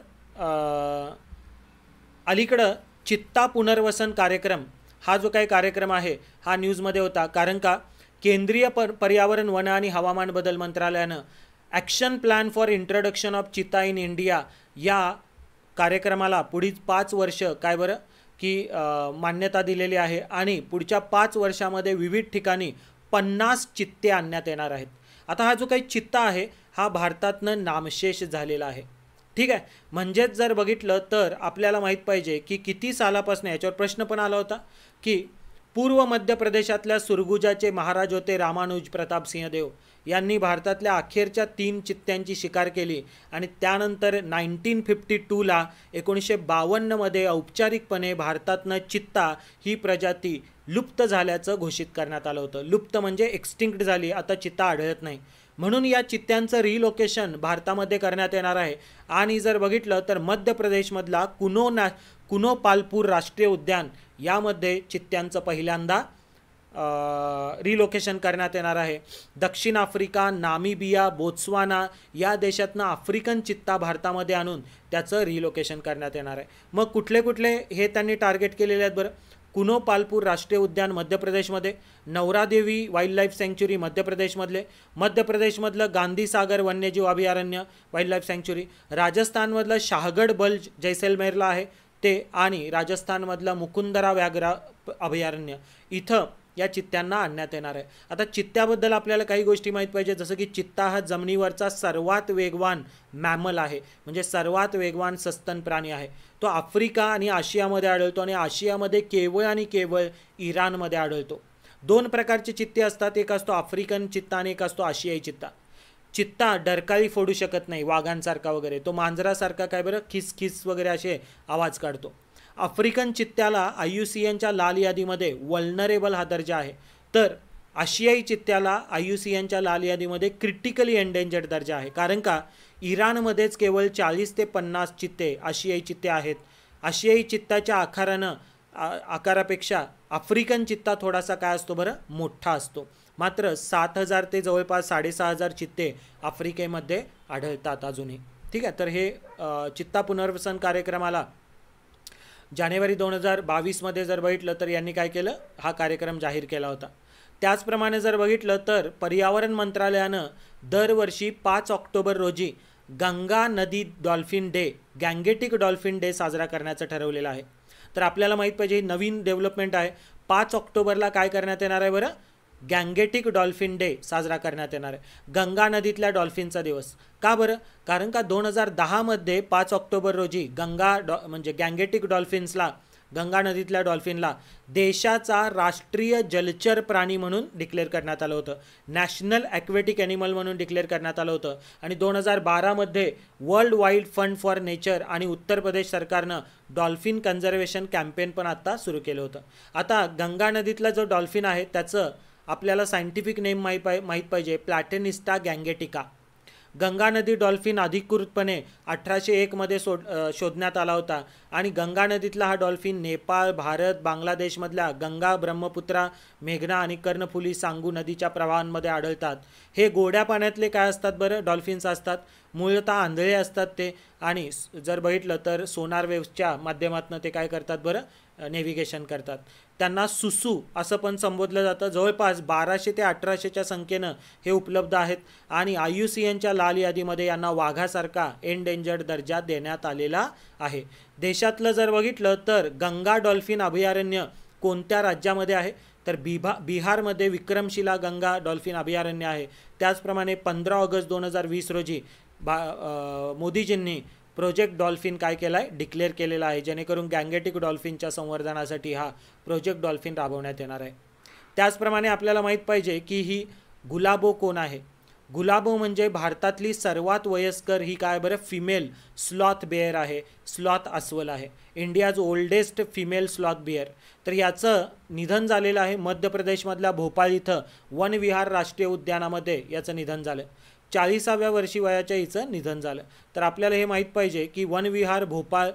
अलीकडं चित्ता पुनर्वसन कार्यक्रम हा जो काही कार्यक्रम आहे हा न्यूजमध्ये होता कारण का केंद्रीय प पर्यावरण वन आणि हवामान बदल मंत्रालयानं action plan for introduction of cheetah in India या कार्यक्रमाला पुढील पाच वर्ष काय बरं की मान्यता दिलेली आहे आणि पुढच्या पाच वर्षामध्ये विविध ठिकाणी पन्नास चित्ते आणण्यात येणार आहेत आता हा जो काही चित्ता आहे हा भारतातनं नामशेष झालेला आहे ठीक आहे म्हणजेच जर बघितलं तर आपल्याला माहीत पाहिजे की किती सालापासून याच्यावर प्रश्न पण आला होता की पूर्व मध्य प्रदेशातल्या सुरगुजाचे महाराज होते रामानुज प्रताप सिंहदेव यांनी भारतातल्या अखेरच्या तीन चित्त्यांची शिकार केली आणि त्यानंतर नाईन्टीन फिफ्टी टूला एकोणीसशे बावन्नमध्ये औपचारिकपणे भारतातनं चित्ता ही प्रजाती लुप्त झाल्याचं घोषित करण्यात आलं होतं लुप्त म्हणजे एक्स्टिंक्ट झाली आता चित्ता आढळत नाही म्हणून या चित्त्यांचं रिलोकेशन भारतामध्ये करण्यात येणार आहे आणि जर बघितलं तर मध्य प्रदेशमधला कुनो ना कुनो पालपूर राष्ट्रीय उद्यान यामध्ये चित्त्यांचं पहिल्यांदा रिलोकेशन करण्यात येणार आहे दक्षिण आफ्रिका नामिबिया बोत्सवाना या देशातनं आफ्रिकन चित्ता भारतामध्ये आणून त्याचं रिलोकेशन करण्यात येणार आहे मग कुठले कुठले हे त्यांनी टार्गेट केलेले आहेत बरं कुनो पालपूर राष्ट्रीय उद्यान मध्य प्रदेशमध्ये नवरादेवी वाईल्ड लाईफ सँक्च्युरी मध्य प्रदेशमधले मध्य प्रदेशमधलं गांधीसागर वन्यजीव अभयारण्य वाईल्ड लाईफ सँक्च्युरी राजस्थानमधलं शाहगड बल्ज जैसलमेरला आहे ते आणि राजस्थानमधलं मुकुंदरा व्याघ्र अभयारण्य इथं या चित्त्यांना आणण्यात येणार आहे आता चित्त्याबद्दल आपल्याला काही गोष्टी माहीत पाहिजे जसं की चित्ता हा जमिनीवरचा सर्वात वेगवान मॅमल आहे म्हणजे सर्वात वेगवान सस्तन प्राणी आहे तो आफ्रिका आणि आशियामध्ये आढळतो आणि आशियामध्ये केवळ आणि केवळ इराणमध्ये आढळतो दोन प्रकारचे चित्ते असतात एक असतो आफ्रिकन चित्ता आणि एक असतो आशियाई चित्ता चित्ता डरकाळी फोडू शकत नाही वाघांसारखा वगैरे तो मांजरासारखा काय बरं खिस खिस वगैरे असे आवाज काढतो आफ्रिकन चित्त्याला आय सी एनच्या लाल यादीमध्ये वल्नरेबल हा दर्जा आहे तर आशियाई चित्त्याला आय यू सी एनच्या लाल यादीमध्ये क्रिटिकली एंडेंजर्ड दर्जा आहे कारण का इराणमध्येच केवळ चाळीस ते पन्नास चित्ते आशियाई चित्ते आहेत आशियाई चित्ताच्या आकारानं आकारापेक्षा आफ्रिकन चित्ता थोडासा काय असतो बरं मोठा असतो मात्र सात हजार ते जवळपास साडेसहा हजार चित्ते आफ्रिकेमध्ये आढळतात अजूनही ठीक आहे तर हे चित्ता पुनर्वसन कार्यक्रमाला जानेवारी दोन हजार बावीसमध्ये जर बघितलं तर यांनी काय केलं हा कार्यक्रम जाहीर केला होता त्याचप्रमाणे जर बघितलं तर पर्यावरण मंत्रालयानं दरवर्षी पाच ऑक्टोबर रोजी गंगा नदी dolphin day Gangetic dolphin day साजरा करण्याचं ठरवलेलं आहे तर आपल्याला माहीत पाहिजे ही नवीन डेव्हलपमेंट आहे पाच ऑक्टोबरला काय करण्यात येणार आहे बरं गँगेटिक डॉल्फिन डे साजरा करण्यात येणार आहे गंगा नदीतल्या डॉल्फिनचा दिवस का बरं कारण का दोन हजार दहामध्ये पाच ऑक्टोबर रोजी गंगा डॉ म्हणजे गँगेटिक डॉल्फिन्सला गंगा नदीतल्या डॉल्फिनला देशाचा राष्ट्रीय जलचर प्राणी म्हणून डिक्लेअर करण्यात आलं होतं नॅशनल ॲक्वेटिक ॲनिमल म्हणून डिक्लेअर करण्यात आलं होतं आणि दोन हजार बारामध्ये World Wild Fund for Nature आणि उत्तर प्रदेश सरकारनं डॉल्फिन कन्झर्वेशन कॅम्पेन पण आत्ता सुरू केलं होतं आता गंगा नदीतला जो डॉल्फिन आहे त्याचं आपल्याला सायंटिफिक नेम माहीत पाहिजे प्लॅटेनिस्टा गँगेटिका गंगा नदी डॉल्फिन अधिकृतपणे अठराशे एकमध्ये सोड शोधण्यात आला होता आणि गंगा नदीतला हा डॉल्फिन नेपाळ भारत बांगलादेशमधल्या गंगा ब्रह्मपुत्रा मेघना आणि कर्णफुली सांगू नदीच्या प्रवाहांमध्ये आढळतात हे गोड्या पाण्यातले काय असतात बरं डॉल्फिन्स असतात मूळतः आंधळे असतात ते आणि जर बघितलं तर सोनार वेव्हच्या माध्यमातून ते काय करतात बरं नेव्हिगेशन करतात त्यांना सुसू असं पण संबोधलं जातं जवळपास बाराशे ते अठराशेच्या संख्येनं हे उपलब्ध आहेत आणि आय यू सी एनच्या लाल यादीमध्ये यांना वाघासारखा एनडेंजर्ड दर्जा देण्यात आलेला आहे देशातलं जर बघितलं तर गंगा डॉल्फिन अभयारण्य कोणत्या राज्यामध्ये आहे तर बिभा बिहारमध्ये विक्रमशिला गंगा डॉल्फिन अभयारण्य आहे त्याचप्रमाणे पंधरा ऑगस्ट दोन हजार वीस रोजी बा मोदीजींनी प्रोजेक्ट डॉल्फिन काय केला आहे डिक्लेअर केलेला आहे जेणेकरून गँगेटिक डॉल्फिनच्या संवर्धनासाठी हा प्रोजेक्ट डॉल्फिन राबवण्यात येणार आहे त्याचप्रमाणे आपल्याला माहीत पाहिजे की ही गुलाबो कोण आहे गुलाबो म्हणजे भारतातली सर्वात वयस्कर ही काय बरं फिमेल स्लॉथ बिअर आहे स्लॉथ अस्वल आहे India's oldest female sloth bear तर याचं निधन झालेलं आहे मध्य प्रदेशमधल्या भोपाळ इथं वन विहार राष्ट्रीय उद्यानामध्ये याचं निधन झालं चाळीसाव्या वर्षी वयाच्या हिचं निधन झालं तर आपल्याला हे माहीत पाहिजे की वनविहार भोपाळ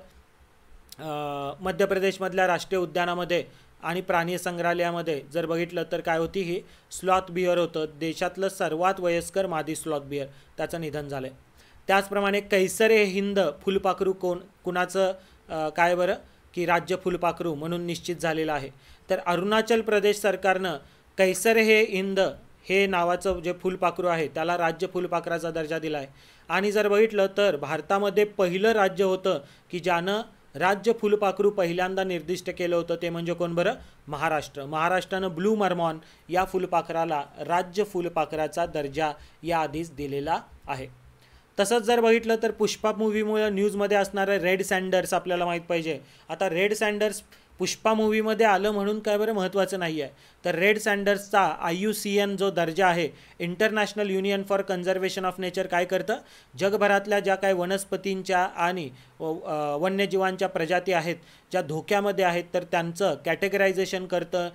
मध्य प्रदेशमधल्या राष्ट्रीय उद्यानामध्ये आणि प्राणी संग्रहालयामध्ये जर बघितलं तर काय होती ही स्लॉथ बिअर होतं देशातलं सर्वात वयस्कर मादी स्लॉथ बिअर त्याचं निधन झालं आहे त्याचप्रमाणे कैसरे हिंद फुलपाखरू कोण कुणाचं काय बरं की राज्य फुलपाखरू म्हणून निश्चित झालेलं आहे तर अरुणाचल प्रदेश सरकारनं कैसर हे हिंद हे नावाचं जे फुलपाखरू आहे त्याला राज्य फुलपाखराचा दर्जा दिला आहे आणि जर बघितलं तर भारतामध्ये पहिलं राज्य होतं की ज्यानं राज्य फुलपाखरू पहिल्यांदा निर्दिष्ट केलं होतं ते म्हणजे कोण बरं महाराष्ट्र महाराष्ट्रानं ब्लू मर्मॉन या फुलपाखराला राज्य फुलपाखराचा दर्जा याआधीच दिलेला आहे तसंच जर बघितलं तर पुष्पा मूवीमुळे न्यूजमध्ये असणारे रेड सँडर्स आपल्याला माहीत पाहिजे आता रेड सँडर्स पुष्पा मूवीमध्ये आलं म्हणून काय बरं महत्त्वाचं नाही आहे तर रेड सँडर्सचा आय यू सी एन जो दर्जा आहे International Union for Conservation of Nature काय करतं जगभरातल्या ज्या काही वनस्पतींच्या आणि वन्यजीवांच्या प्रजाती आहेत ज्या धोक्यामध्ये आहेत तर त्यांचं कॅटेगरायझेशन करतं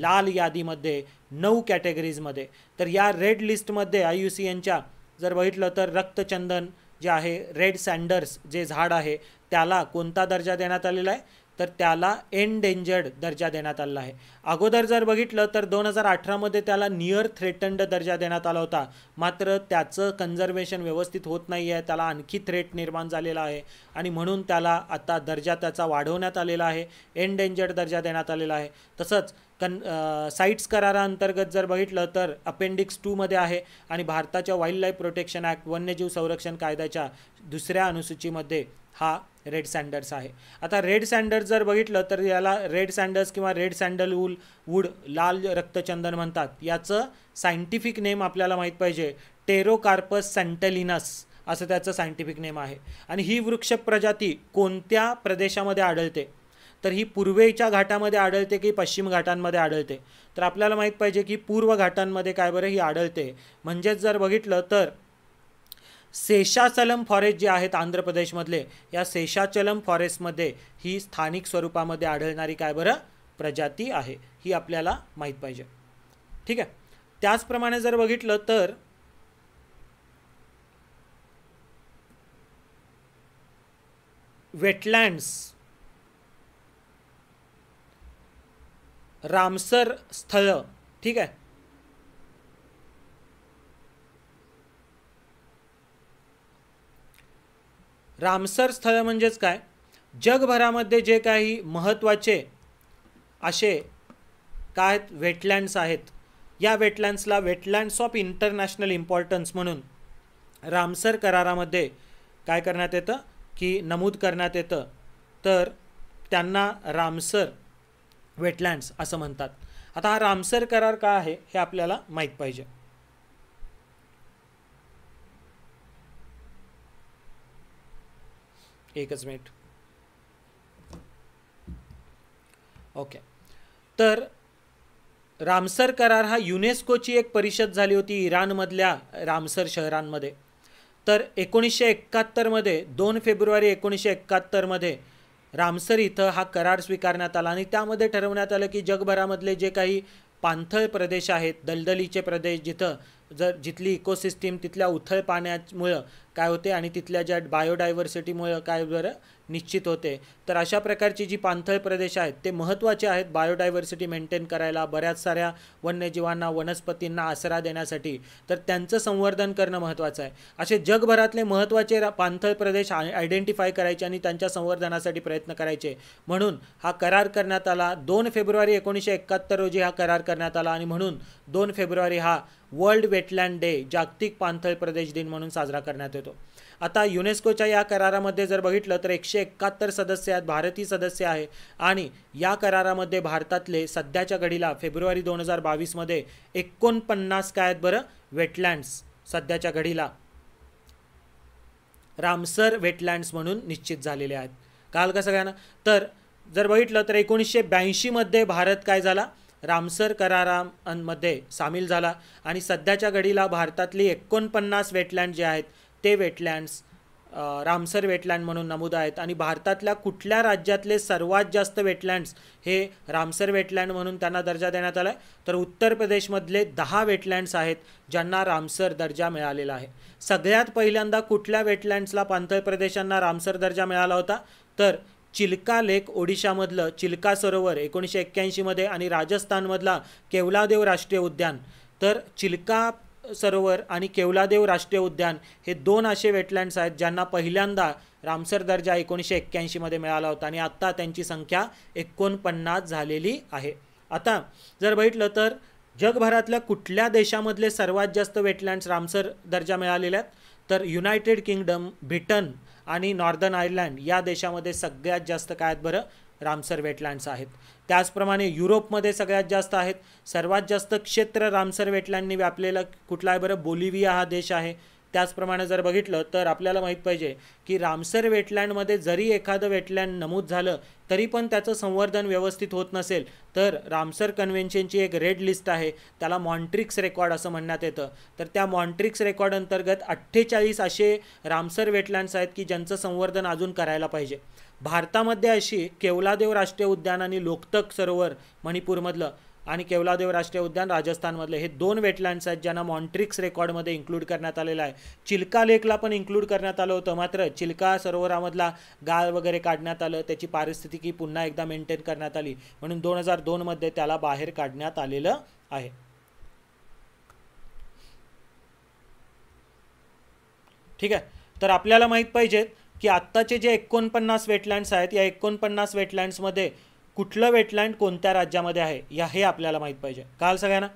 लाल यादीमध्ये नऊ कॅटेगरीजमध्ये तर या रेड लिस्टमध्ये आय यू सी एनच्या जर बघितलं तर रक्तचंदन जे आहे रेड सँडर्स जे झाड आहे त्याला कोणता दर्जा देण्यात आलेला आहे तर त्याला एनडेंजर्ड दर्जा देण्यात आला आहे अगोदर जर बघितलं तर दोन हजार अठरामध्ये त्याला नियर थ्रेटंड दर्जा देण्यात आला होता मात्र त्याचं कन्झर्वेशन व्यवस्थित होत नाही आहे त्याला आणखी थ्रेट निर्माण झालेला आहे आणि म्हणून त्याला आता दर्जा त्याचा वाढवण्यात आलेला आहे एनडेंजर्ड दर्जा देण्यात आलेला आहे तसंच कन साईट्स कराराअंतर्गत जर बघितलं तर अपेंडिक्स टूमध्ये आहे आणि भारताच्या वाईल्ड लाईफ प्रोटेक्शन ॲक्ट वन्यजीव संरक्षण कायद्याच्या दुसऱ्या अनुसूचीमध्ये हा रेड सँडर्स आहे आता रेड सँडर्स जर बघितलं तर याला रेड सँडर्स किंवा रेड वूल वूड लाल रक्तचंदन म्हणतात याचं सायंटिफिक नेम आपल्याला माहीत पाहिजे टेरोकार्पस सँटलिनस असं त्याचं सायंटिफिक नेम आहे आणि ही वृक्ष प्रजाती कोणत्या प्रदेशामध्ये आढळते तर ही पूर्वेच्या घाटामध्ये आढळते की पश्चिम घाटांमध्ये आढळते तर आपल्याला माहीत पाहिजे की पूर्व घाटांमध्ये काय बरं ही आढळते म्हणजेच जर बघितलं तर सेशाचलम फॉरेस्ट जे आहेत आंध्र प्रदेशमधले या सेशाचलम फॉरेस्टमध्ये ही स्थानिक स्वरूपामध्ये आढळणारी काय बरं प्रजाती आहे ही आपल्याला माहीत पाहिजे ठीक आहे त्याचप्रमाणे जर बघितलं तर वेटलँड्स रामसर स्थळं ठीक आहे रामसर स्थळं म्हणजेच काय जगभरामध्ये जे काही महत्त्वाचे असे काय वेटलँड्स आहेत या वेटलँड्सला वेटलँड्स ऑफ इंटरनॅशनल इम्पॉर्टन्स म्हणून रामसर करारामध्ये काय करण्यात येतं की नमूद करण्यात येतं तर त्यांना रामसर वेटलँड्स असं म्हणतात आता हा रामसर करार का आहे हे आपल्याला माहीत पाहिजे एकच मिनिट ओके तर रामसर करार हा युनेस्कोची एक परिषद झाली होती इराणमधल्या रामसर शहरांमध्ये तर एकोणीसशे एकाहत्तरमध्ये दोन फेब्रुवारी एकोणीसशे एकाहत्तरमध्ये रामसर इथं हा करार स्वीकारण्यात आला आणि त्यामध्ये ठरवण्यात आलं की जगभरामधले जे काही पाणथळ प्रदेश आहेत दलदलीचे प्रदेश जिथं जर जिथली इकोसिस्टीम तिथल्या उथळ पाण्यामुळं काय होते आणि तिथल्या ज्या बायोडायव्हर्सिटीमुळे काय बरं निश्चित होते तर अशा प्रकारची जी पाणथळ प्रदेश आहेत ते महत्त्वाचे आहेत बायोडायव्हर्सिटी मेंटेन करायला बऱ्याच साऱ्या वन्यजीवांना वनस्पतींना आसरा देण्यासाठी तर त्यांचं संवर्धन करणं महत्त्वाचं आहे असे जगभरातले महत्त्वाचे पाणथळ प्रदेश आयडेंटिफाय करायचे आणि त्यांच्या संवर्धनासाठी प्रयत्न करायचे म्हणून हा करार करण्यात आला दोन फेब्रुवारी एकोणीसशे एकाहत्तर रोजी हा करार करण्यात आला आणि म्हणून दोन फेब्रुवारी हा वर्ल्ड वेटलँड डे जागतिक पाणथळ प्रदेश दिन म्हणून साजरा करण्यात येतो आता युनेस्कोच्या या करारामध्ये जर बघितलं तर एकशे एकाहत्तर सदस्य आहेत भारतीय सदस्य आहे आणि या करारामध्ये भारतातले सध्याच्या घडीला फेब्रुवारी दोन हजार बावीसमध्ये एकोणपन्नास काय आहेत बरं वेटलँड्स सध्याच्या घडीला रामसर वेटलँड्स म्हणून निश्चित झालेले आहेत काल का सगळ्यांना तर जर बघितलं तर एकोणीसशे ब्याऐंशीमध्ये भारत काय झाला रामसर करारामध्ये सामील झाला आणि सध्याच्या घडीला भारतातली एकोणपन्नास वेटलँड जे आहेत ते वेटलँड्स रामसर वेटलँड म्हणून नमूद आहेत आणि भारतातल्या कुठल्या राज्यातले सर्वात जास्त वेटलँड्स हे रामसर वेटलँड म्हणून त्यांना दर्जा देण्यात आला आहे तर उत्तर प्रदेशमधले दहा वेटलँड्स आहेत ज्यांना रामसर दर्जा मिळालेला आहे सगळ्यात पहिल्यांदा कुठल्या वेटलँड्सला पांथळ प्रदेशांना रामसर दर्जा मिळाला होता तर चिल्का लेक ओडिशामधलं चिल्का सरोवर एकोणीसशे एक्क्याऐंशीमध्ये आणि राजस्थानमधला केवलादेव राष्ट्रीय उद्यान तर चिल्का सरोवर आणि केवलादेव राष्ट्रीय उद्यान हे दोन असे वेटलँड्स आहेत ज्यांना पहिल्यांदा रामसर दर्जा एकोणीसशे एक्क्याऐंशीमध्ये मिळाला होता आणि आत्ता त्यांची संख्या एकोणपन्नास झालेली आहे आता जर बघितलं तर जगभरातल्या कुठल्या देशामधले सर्वात जास्त वेटलँड्स रामसर दर्जा मिळालेल्या आहेत तर युनायटेड किंगडम ब्रिटन आणि नॉर्दर्न आयर्लंड या देशामध्ये सगळ्यात जास्त काय आहेत बरं रामसर वेटलँड्स आहेत त्याचप्रमाणे युरोपमध्ये सगळ्यात जास्त आहेत सर्वात जास्त क्षेत्र रामसर वेटलँडनी व्यापलेलं कुठला आहे बरं बोलिव्हिया हा देश आहे त्याचप्रमाणे जर बघितलं तर आपल्याला माहीत पाहिजे की रामसर वेटलँडमध्ये जरी एखादं वेटलँड नमूद झालं तरी पण त्याचं संवर्धन व्यवस्थित होत नसेल तर रामसर कन्व्हेन्शनची एक रेड लिस्ट आहे त्याला मॉन्ट्रिक्स रेकॉर्ड असं म्हणण्यात येतं तर त्या मॉन्ट्रिक्स रेकॉर्ड अंतर्गत अठ्ठेचाळीस असे रामसर वेटलँड्स आहेत की ज्यांचं संवर्धन अजून करायला पाहिजे भारतामध्ये अशी केवलादेव राष्ट्रीय उद्यान आणि लोकतक सरोवर मणिपूरमधलं आणि केवलादेव राष्ट्रीय उद्यान राजस्थानमधलं हे दोन वेटलँड्स आहेत ज्यांना मॉन्ट्रिक्स रेकॉर्डमध्ये इन्क्लूड करण्यात आलेलं आहे चिल्का लेकला पण इन्क्लूड करण्यात आलं होतं मात्र चिल्का सरोवरामधला गाळ वगैरे काढण्यात आलं त्याची पारिस्थितिकी पुन्हा एकदा मेंटेन करण्यात आली म्हणून दोन हजार दोनमध्ये त्याला बाहेर काढण्यात आलेलं आहे ठीक आहे तर आपल्याला माहीत पाहिजेत की आत्ताचे जे एकोणपन्नास वेटलँड्स आहेत या एकोणपन्नास वेटलँड्समध्ये कुठलं वेटलँड कोणत्या राज्यामध्ये आहे या हे आपल्याला माहीत पाहिजे काल सगळ्यांना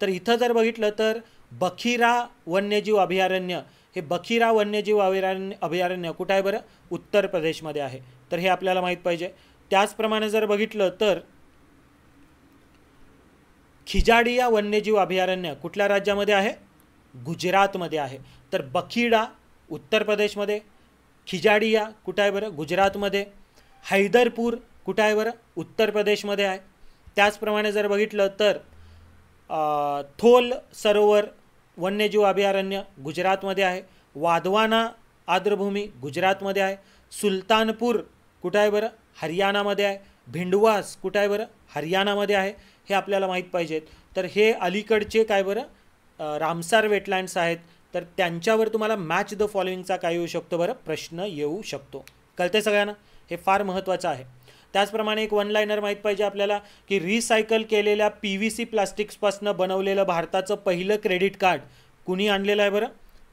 तर इथं जर बघितलं तर बखिरा वन्यजीव अभयारण्य हे बखिरा वन्यजीव अभयारण्य अभयारण्य कुठं आहे बरं उत्तर प्रदेशमध्ये आहे तर हे आपल्याला माहीत पाहिजे त्याचप्रमाणे जर बघितलं तर खिजाडिया वन्यजीव अभयारण्य कुठल्या राज्यामध्ये आहे गुजरातमध्ये आहे तर बखिडा उत्तर प्रदेशमध्ये खिजाडिया कुठं आहे बरं गुजरातमध्ये हैदरपूर कुठं आहे बरं उत्तर प्रदेशमध्ये आहे त्याचप्रमाणे जर बघितलं तर थोल सरोवर वन्यजीव अभयारण्य गुजरातमध्ये आहे वाधवाना आर्द्रभूमी गुजरातमध्ये आहे सुलतानपूर कुठं आहे बरं हरियाणामध्ये आहे भिंडवास कुठं आहे बरं हरियाणामध्ये आहे हे आपल्याला माहीत पाहिजेत तर हे अलीकडचे काय बरं रामसार वेटलँड्स आहेत तर त्यांच्यावर तुम्हाला मॅच द फॉलोईंगचा काय येऊ शकतो बरं प्रश्न येऊ शकतो कळतंय सगळ्यांना हे फार महत्त्वाचं आहे त्याचप्रमाणे एक वन लायनर माहीत पाहिजे आपल्याला की रिसायकल केलेल्या पी व्ही सी प्लास्टिक्सपासनं बनवलेलं भारताचं पहिलं क्रेडिट कार्ड कुणी आणलेलं आहे बरं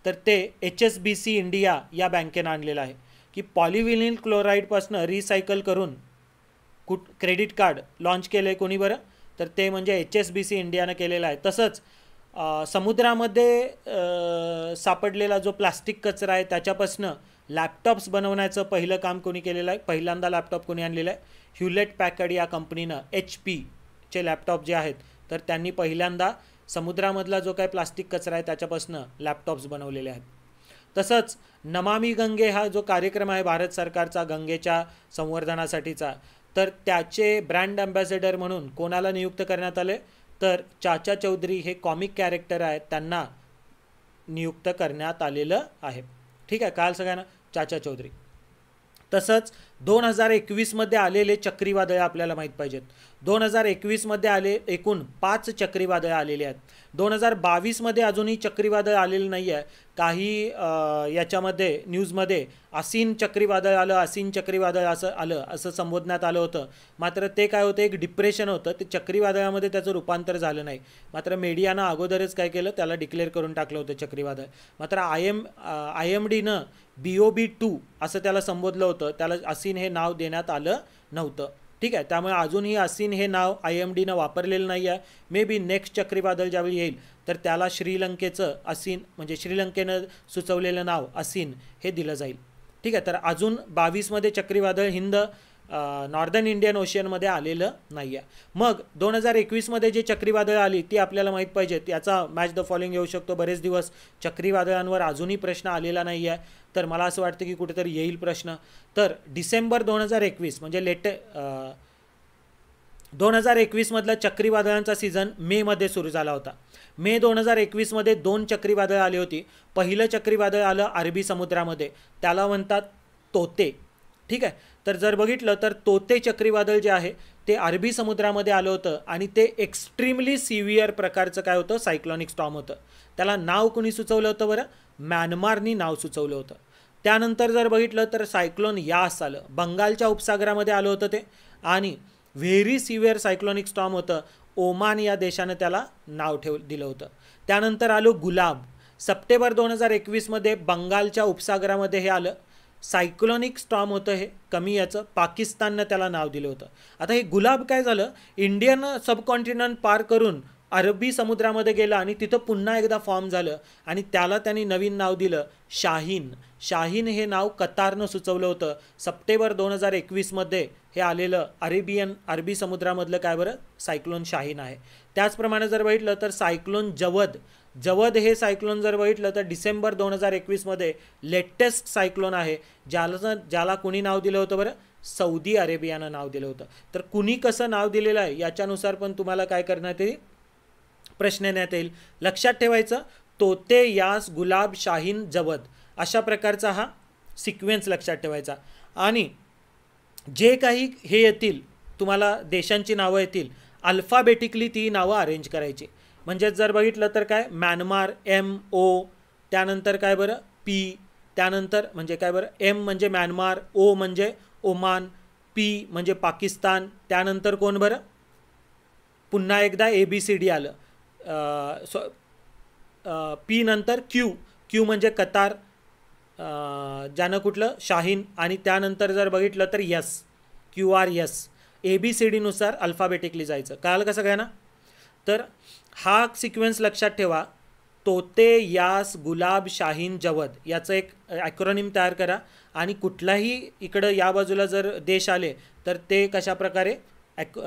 तर ते H S B C India या बँकेनं आणलेलं आहे की पॉलिव्हिनिल क्लोराईडपासून रिसायकल करून कुठ क्रेडिट कार्ड लॉन्च केलं आहे कोणी बरं तर ते म्हणजे एच एस बी सी इंडियानं केलेलं आहे तसंच समुद्रामध्ये सापडलेला जो प्लास्टिक कचरा आहे त्याच्यापासनं लॅपटॉप्स बनवण्याचं पहिलं काम कोणी केलेलं आहे पहिल्यांदा लॅपटॉप कोणी आणलेलं आहे ह्युलेट पॅकड या कंपनीनं एच पीचे लॅपटॉप जे आहेत तर त्यांनी पहिल्यांदा समुद्रामधला जो काही प्लास्टिक कचरा आहे त्याच्यापासनं लॅपटॉप्स बनवलेले आहेत तसंच नमामी गंगे हा जो कार्यक्रम आहे भारत सरकारचा गंगेच्या संवर्धनासाठीचा तर त्याचे ब्रँड अँबॅसेडर म्हणून कोणाला नियुक्त करण्यात आले तर चाचा चौधरी हे कॉमिक कॅरेक्टर आहेत त्यांना नियुक्त करण्यात आलेलं आहे ठीक आहे काल सगळ्यांना चाचा चौधरी तसंच दोन हजार एकवीसमध्ये आलेले चक्रीवादळ आपल्याला माहीत पाहिजेत दोन हजार एकवीसमध्ये आले एकूण पाच चक्रीवादळं आलेले आहेत दोन हजार बावीसमध्ये अजूनही चक्रीवादळ आलेलं नाही आहे काही याच्यामध्ये न्यूजमध्ये असीन चक्रीवादळ आलं असीन चक्रीवादळ असं आलं असं संबोधण्यात आलं होतं मात्र ते काय होतं एक डिप्रेशन होतं ते चक्रीवादळामध्ये त्याचं रूपांतर झालं नाही मात्र मीडियानं अगोदरच काय केलं त्याला डिक्लेअर करून टाकलं होतं चक्रीवादळ मात्र आय एम आय एम डीनं बी ओ बी टू असं त्याला संबोधलं होतं त्याला असीन असिन हे नाव देण्यात आलं नव्हतं ठीक आहे त्यामुळे अजूनही असिन हे नाव आय एम डीनं वापरलेलं नाही आहे मे बी नेक्स्ट चक्रीवादळ ज्यावेळी येईल तर त्याला श्रीलंकेचं असिन म्हणजे श्रीलंकेनं सुचवलेलं नाव असिन हे दिलं जाईल ठीक आहे तर अजून बावीसमध्ये चक्रीवादळ हिंद नॉर्दर्न इंडियन ओशियनमध्ये आलेलं नाही आहे मग दोन हजार एकवीसमध्ये जे चक्रीवादळं आली ती आपल्याला माहीत पाहिजे याचा मॅच द फॉलोइंग येऊ शकतो बरेच दिवस चक्रीवादळांवर अजूनही प्रश्न आलेला नाही आहे तर मला असं वाटतं की कुठेतरी येईल प्रश्न तर डिसेंबर दोन हजार एकवीस म्हणजे लेटे दोन हजार एकवीसमधला चक्रीवादळांचा सीझन मेमध्ये सुरू झाला होता मे दोन हजार एकवीसमध्ये दोन चक्रीवादळं आली होती पहिलं चक्रीवादळ आलं अरबी समुद्रामध्ये त्याला म्हणतात तोते ठीक आहे तर जर बघितलं तर तोते चक्रीवादळ जे आहे ते अरबी समुद्रामध्ये आलं होतं आणि ते एक्स्ट्रीमली सिव्हिअर प्रकारचं काय होतं सायक्लॉनिक स्टॉम होतं त्याला नाव कोणी सुचवलं होतं बरं म्यानमारनी नाव सुचवलं होतं त्यानंतर जर बघितलं तर सायक्लोन यास आलं बंगालच्या उपसागरामध्ये आलं होतं ते आणि व्हेरी सिव्हिअर सायक्लॉनिक स्टॉम होतं ओमान या देशानं त्याला नाव ठेव दिलं होतं त्यानंतर आलो गुलाब सप्टेंबर दोन हजार एकवीसमध्ये बंगालच्या उपसागरामध्ये हे आलं सायक्लोनिक स्टॉम होतं हे कमी याचं पाकिस्ताननं त्याला नाव दिलं होतं आता हे गुलाब काय झालं इंडियन सबकॉन्टिनंट पार करून अरबी समुद्रामध्ये गेलं आणि तिथं पुन्हा एकदा फॉर्म झालं आणि त्याला त्यांनी नवीन नाव दिलं शाहीन शाहीन हे नाव कतारनं सुचवलं होतं सप्टेंबर दोन हजार एकवीसमध्ये हे आलेलं अरेबियन अरबी समुद्रामधलं काय बरं सायक्लोन शाहीन आहे त्याचप्रमाणे जर बघितलं तर सायक्लोन जवद जवद हे सायक्लोन जर बघितलं तर डिसेंबर दोन हजार एकवीसमध्ये लेटेस्ट सायक्लोन आहे ज्याला ज्याला कुणी नाव दिलं होतं बरं सौदी अरेबियानं नाव दिलं होतं तर कुणी कसं नाव दिलेलं आहे याच्यानुसार पण तुम्हाला काय करण्यात येईल प्रश्न येण्यात येईल लक्षात ठेवायचं तोते यास गुलाब शाहीन जवद अशा प्रकारचा हा सिक्वेन्स लक्षात ठेवायचा आणि जे काही हे येतील तुम्हाला देशांची नावं येतील अल्फाबेटिकली ती नावं अरेंज करायची म्हणजेच जर बघितलं तर काय म्यानमार एम ओ त्यानंतर काय बरं पी त्यानंतर म्हणजे काय बरं एम म्हणजे म्यानमार ओ म्हणजे ओमान पी म्हणजे पाकिस्तान त्यानंतर कोण बरं पुन्हा एकदा ए बी सी डी आलं सॉ पी नंतर क्यू क्यू म्हणजे कतार ज्यानं कुठलं शाहीन आणि त्यानंतर जर बघितलं तर S Q R S A B C डीनुसार अल्फाबेटिकली जायचं कळालं का ना तर हा सिक्वेन्स लक्षात ठेवा तोते यास गुलाब शाहीन जवद याचं एक ॲक्रोनिम तयार करा आणि कुठलाही इकडं या बाजूला जर देश आले तर ते कशाप्रकारे ॲक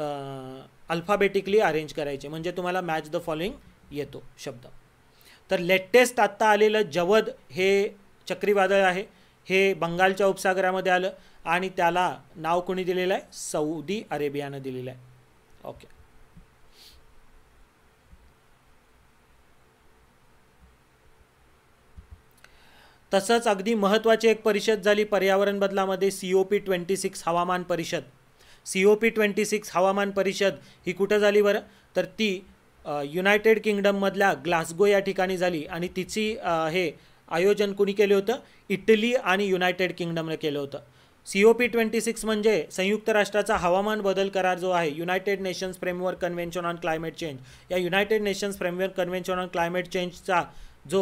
अल्फाबेटिकली अरेंज करायचे म्हणजे तुम्हाला मॅच द फॉलोईंग येतो शब्द तर लेटेस्ट आत्ता आलेलं जवद हे चक्रीवादळ आहे हे बंगालच्या उपसागरामध्ये आलं आणि त्याला नाव कोणी दिलेलं आहे सौदी अरेबियानं दिलेलं आहे ओके तसंच अगदी महत्त्वाची एक परिषद झाली पर्यावरण बदलामध्ये C O P twenty six हवामान परिषद C O P twenty six हवामान परिषद ही कुठं झाली बरं तर ती युनायटेड किंगडममधल्या ग्लासगो या ठिकाणी झाली आणि तिची हे आयोजन कुणी केलं होतं इटली आणि युनायटेड किंगडमनं केलं होतं C O P twenty six म्हणजे संयुक्त राष्ट्राचा हवामान बदल करार जो आहे United Nations Framework Convention on Climate Change या United Nations Framework Convention on Climate चेंजचा जो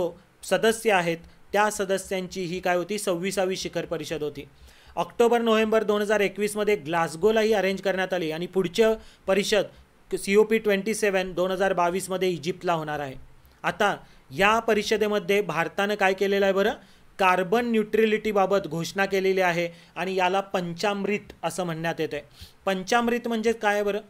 सदस्य आहेत त्या सदस्यांची ही काय होती सव्वीसावी शिखर परिषद होती ऑक्टोबर नोव्हेंबर दोन हजार एकवीसमध्ये ग्लासगोलाही अरेंज करण्यात आली आणि पुढच्या परिषद C O P twenty seven दोन हजार बावीसमध्ये इजिप्तला होणार आहे आता या परिषदेमध्ये भारतानं काय केलेलं आहे बरं कार्बन न्यूट्रिलिटीबाबत घोषणा केलेली आहे आणि याला पंचामृत असं म्हणण्यात येतं आहे पंचामृत म्हणजे काय बरं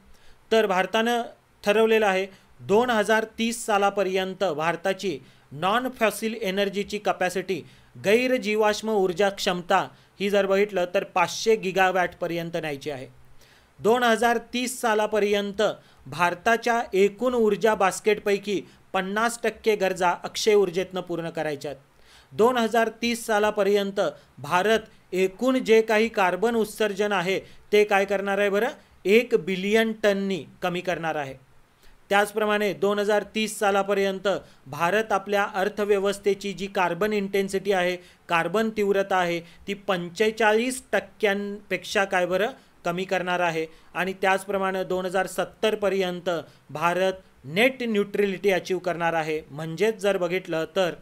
तर भारतानं ठरवलेलं आहे दोन हजार तीस सालापर्यंत भारताची नॉन फॉसिल एनर्जीची कपॅसिटी गैरजीवाश्म ऊर्जा क्षमता ही जर बघितलं तर पाचशे गिगावॅटपर्यंत न्यायची आहे दोन हजार तीस सालापर्यंत भारताच्या एकूण ऊर्जा बास्केटपैकी पन्नास टक्के गरजा अक्षय ऊर्जेतनं पूर्ण करायच्या आहेत दोन हजार तीस सालापर्यंत भारत एकूण जे काही कार्बन उत्सर्जन आहे ते काय करणार आहे बरं एक बिलियन टननी कमी करणार आहे त्याचप्रमाणे दोन हजार तीस सालापर्यंत भारत आपल्या अर्थव्यवस्थेची जी कार्बन इंटेन्सिटी आहे कार्बन तीव्रता आहे ती पंचेचाळीस टक्क्यांपेक्षा काय बरं कमी करणार आहे आणि त्याचप्रमाणे दोन हजार सत्तरपर्यंत भारत नेट न्यूट्रिलिटी अचीव करणार आहे म्हणजेच जर बघितलं तर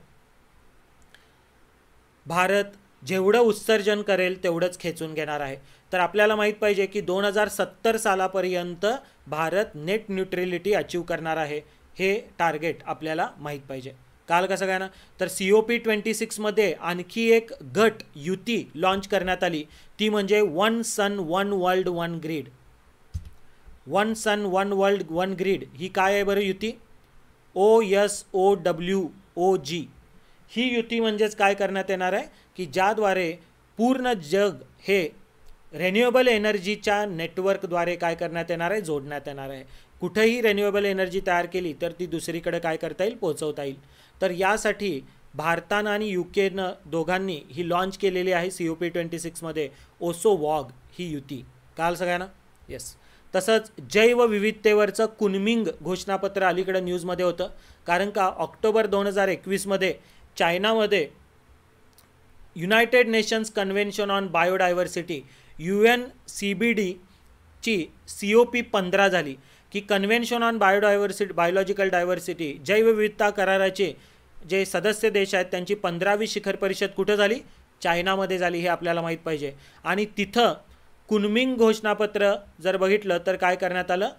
भारत जेवढं उत्सर्जन करेल तेवढंच खेचून घेणार आहे तर आपल्याला माहीत पाहिजे की दोन हजार सत्तर सालापर्यंत भारत नेट न्यूट्रलिटी अचीव करणार आहे हे टार्गेट आपल्याला माहीत पाहिजे काल कसं काय ना तर सी ओ पी ट्वेंटी सिक्समध्ये आणखी एक गट युती लॉन्च करण्यात आली ती म्हणजे one sun one world one grid one sun one world one grid ही काय आहे बरं युती O S O W O जी ही युती म्हणजेच काय करण्यात येणार आहे की ज्याद्वारे पूर्ण जग हे रेन्युएबल एनर्जीच्या नेटवर्कद्वारे काय करण्यात येणार आहे जोडण्यात येणार आहे कुठेही रेन्युएबल एनर्जी तयार केली तर ती दुसरीकडे काय करता येईल पोहोचवता येईल तर यासाठी भारतानं आणि युकेनं दोघांनी ही लॉन्च केलेली आहे सी ओ पी ट्वेंटी सिक्समध्ये ओसो वॉग ही युती काल सगळ्यांना येस तसंच जैवविविधतेवरचं कुनमिंग घोषणापत्र अलीकडं न्यूजमध्ये होतं कारण का ऑक्टोबर दोन हजार एकवीसमध्ये चायनामध्ये United Nations Convention on Biodiversity U N C B डीची सी ओ पी पंधरा झाली की convention on biodiversity biological diversity जैवविविधता कराराचे जे सदस्य देश आहेत त्यांची पंधरावी शिखर परिषद कुठं झाली चायनामध्ये झाली हे आपल्याला माहीत पाहिजे आणि तिथं कुनमिंग घोषणापत्र जर बघितलं तर काय करण्यात आलं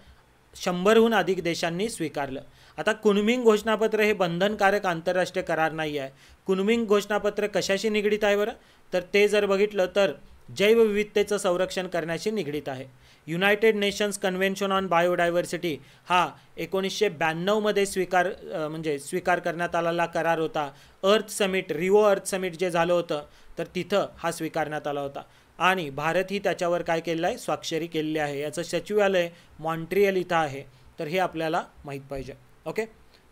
शंभरहून अधिक देशांनी स्वीकारलं आता कुनमिंग घोषणापत्र हे बंधनकारक आंतरराष्ट्रीय करार नाही आहे कुनमिंग घोषणापत्र कशाशी निगडीत आहे बरं तर ते जर बघितलं तर जैवविविधतेचं संरक्षण करण्याशी निगडीत आहे United Nations Convention on Biodiversity हा एकोणीसशे ब्याण्णवमध्ये स्वीकार म्हणजे स्वीकार करण्यात आलेला करार होता अर्थ समिट रिओ अर्थ समिट जे झालं होतं तर तिथं हा स्वीकारण्यात आला होता आणि भारत ही त्याच्यावर काय केलेलं आहे स्वाक्षरी केलेली आहे याचं सचिवालय मॉन्ट्रियल इथं आहे तर हे आपल्याला माहीत पाहिजे ओके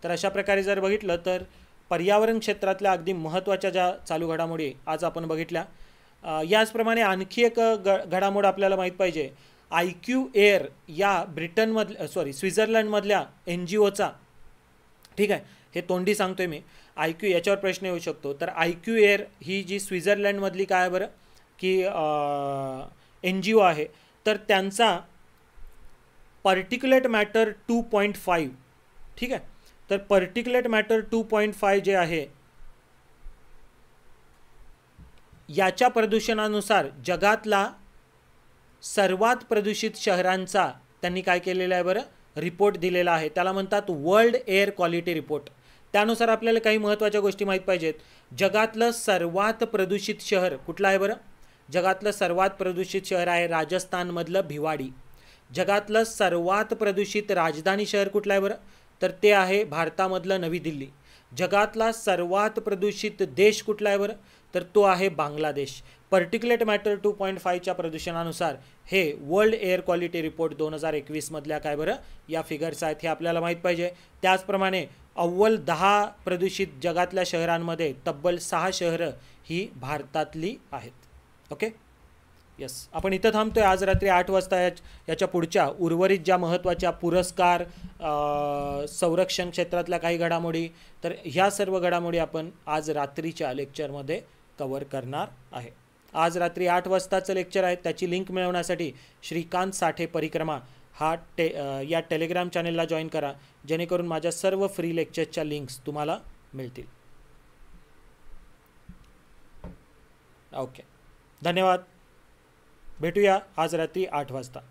तर अशा प्रकारे जर बघितलं तर पर्यावरण क्षेत्रातल्या अगदी महत्त्वाच्या ज्या चालू घडामोडी आज आपण बघितल्या याचप्रमाणे आणखी एक ग घडामोड आपल्याला माहीत पाहिजे आय क्यू एअर या ब्रिटनमधल्या सॉरी स्वित्झर्लंडमधल्या एन जी ओचा ठीक आहे हे तोंडी सांगतोय मी आय क्यू याच्यावर प्रश्न येऊ शकतो तर आय क्यू एअर ही जी स्वित्झर्लंडमधली काय बरं की एन जी ओ आहे तर त्यांचा particulate matter two point five ठीक आहे तर particulate matter two point five जे आहे याच्या प्रदूषणानुसार जगातला सर्वात प्रदूषित शहरांचा त्यांनी काय केलेला आहे बरं रिपोर्ट दिलेला आहे त्याला म्हणतात वर्ल्ड एअर क्वालिटी रिपोर्ट त्यानुसार आपल्याला काही महत्त्वाच्या गोष्टी माहीत पाहिजेत जगातलं सर्वात प्रदूषित शहर कुठलं आहे बरं जगातलं सर्वात प्रदूषित शहर आहे राजस्थानमधलं भिवाडी जगातलं सर्वात प्रदूषित राजधानी शहर कुठलं आहे बरं तर ते आहे भारतामधलं नवी दिल्ली जगातला सर्वात प्रदूषित देश कुठला आहे बरं तर तो आहे Bangladesh particulate matter two point फायच्या प्रदूषणानुसार हे वर्ल्ड एअर क्वालिटी रिपोर्ट दोन हजार एकवीसमधल्या काय बरं या फिगर्स आहेत हे आपल्याला माहीत पाहिजे त्याचप्रमाणे अव्वल दहा प्रदूषित जगातल्या शहरांमध्ये तब्बल सहा शहरं ही भारतातली आहेत ओके यस आपण इथं थांबतोय आज रात्री आठ वाजता याच्या पुढच्या उर्वरित ज्या महत्त्वाच्या पुरस्कार संरक्षण क्षेत्रातल्या काही घडामोडी तर ह्या सर्व घडामोडी आपण आज रात्रीच्या लेक्चरमध्ये कवर करणार आहे आज रात्री आठ वाजताचं लेक्चर आहे त्याची लिंक मिळवण्यासाठी श्रीकांत साठे परिक्रमा हा टे या टेलिग्राम चॅनेलला जॉईन करा जेणेकरून माझ्या सर्व फ्री लेक्चर्सच्या लिंक्स तुम्हाला मिळतील ओके धन्यवाद भेटूया आज रात्री आठ वाजता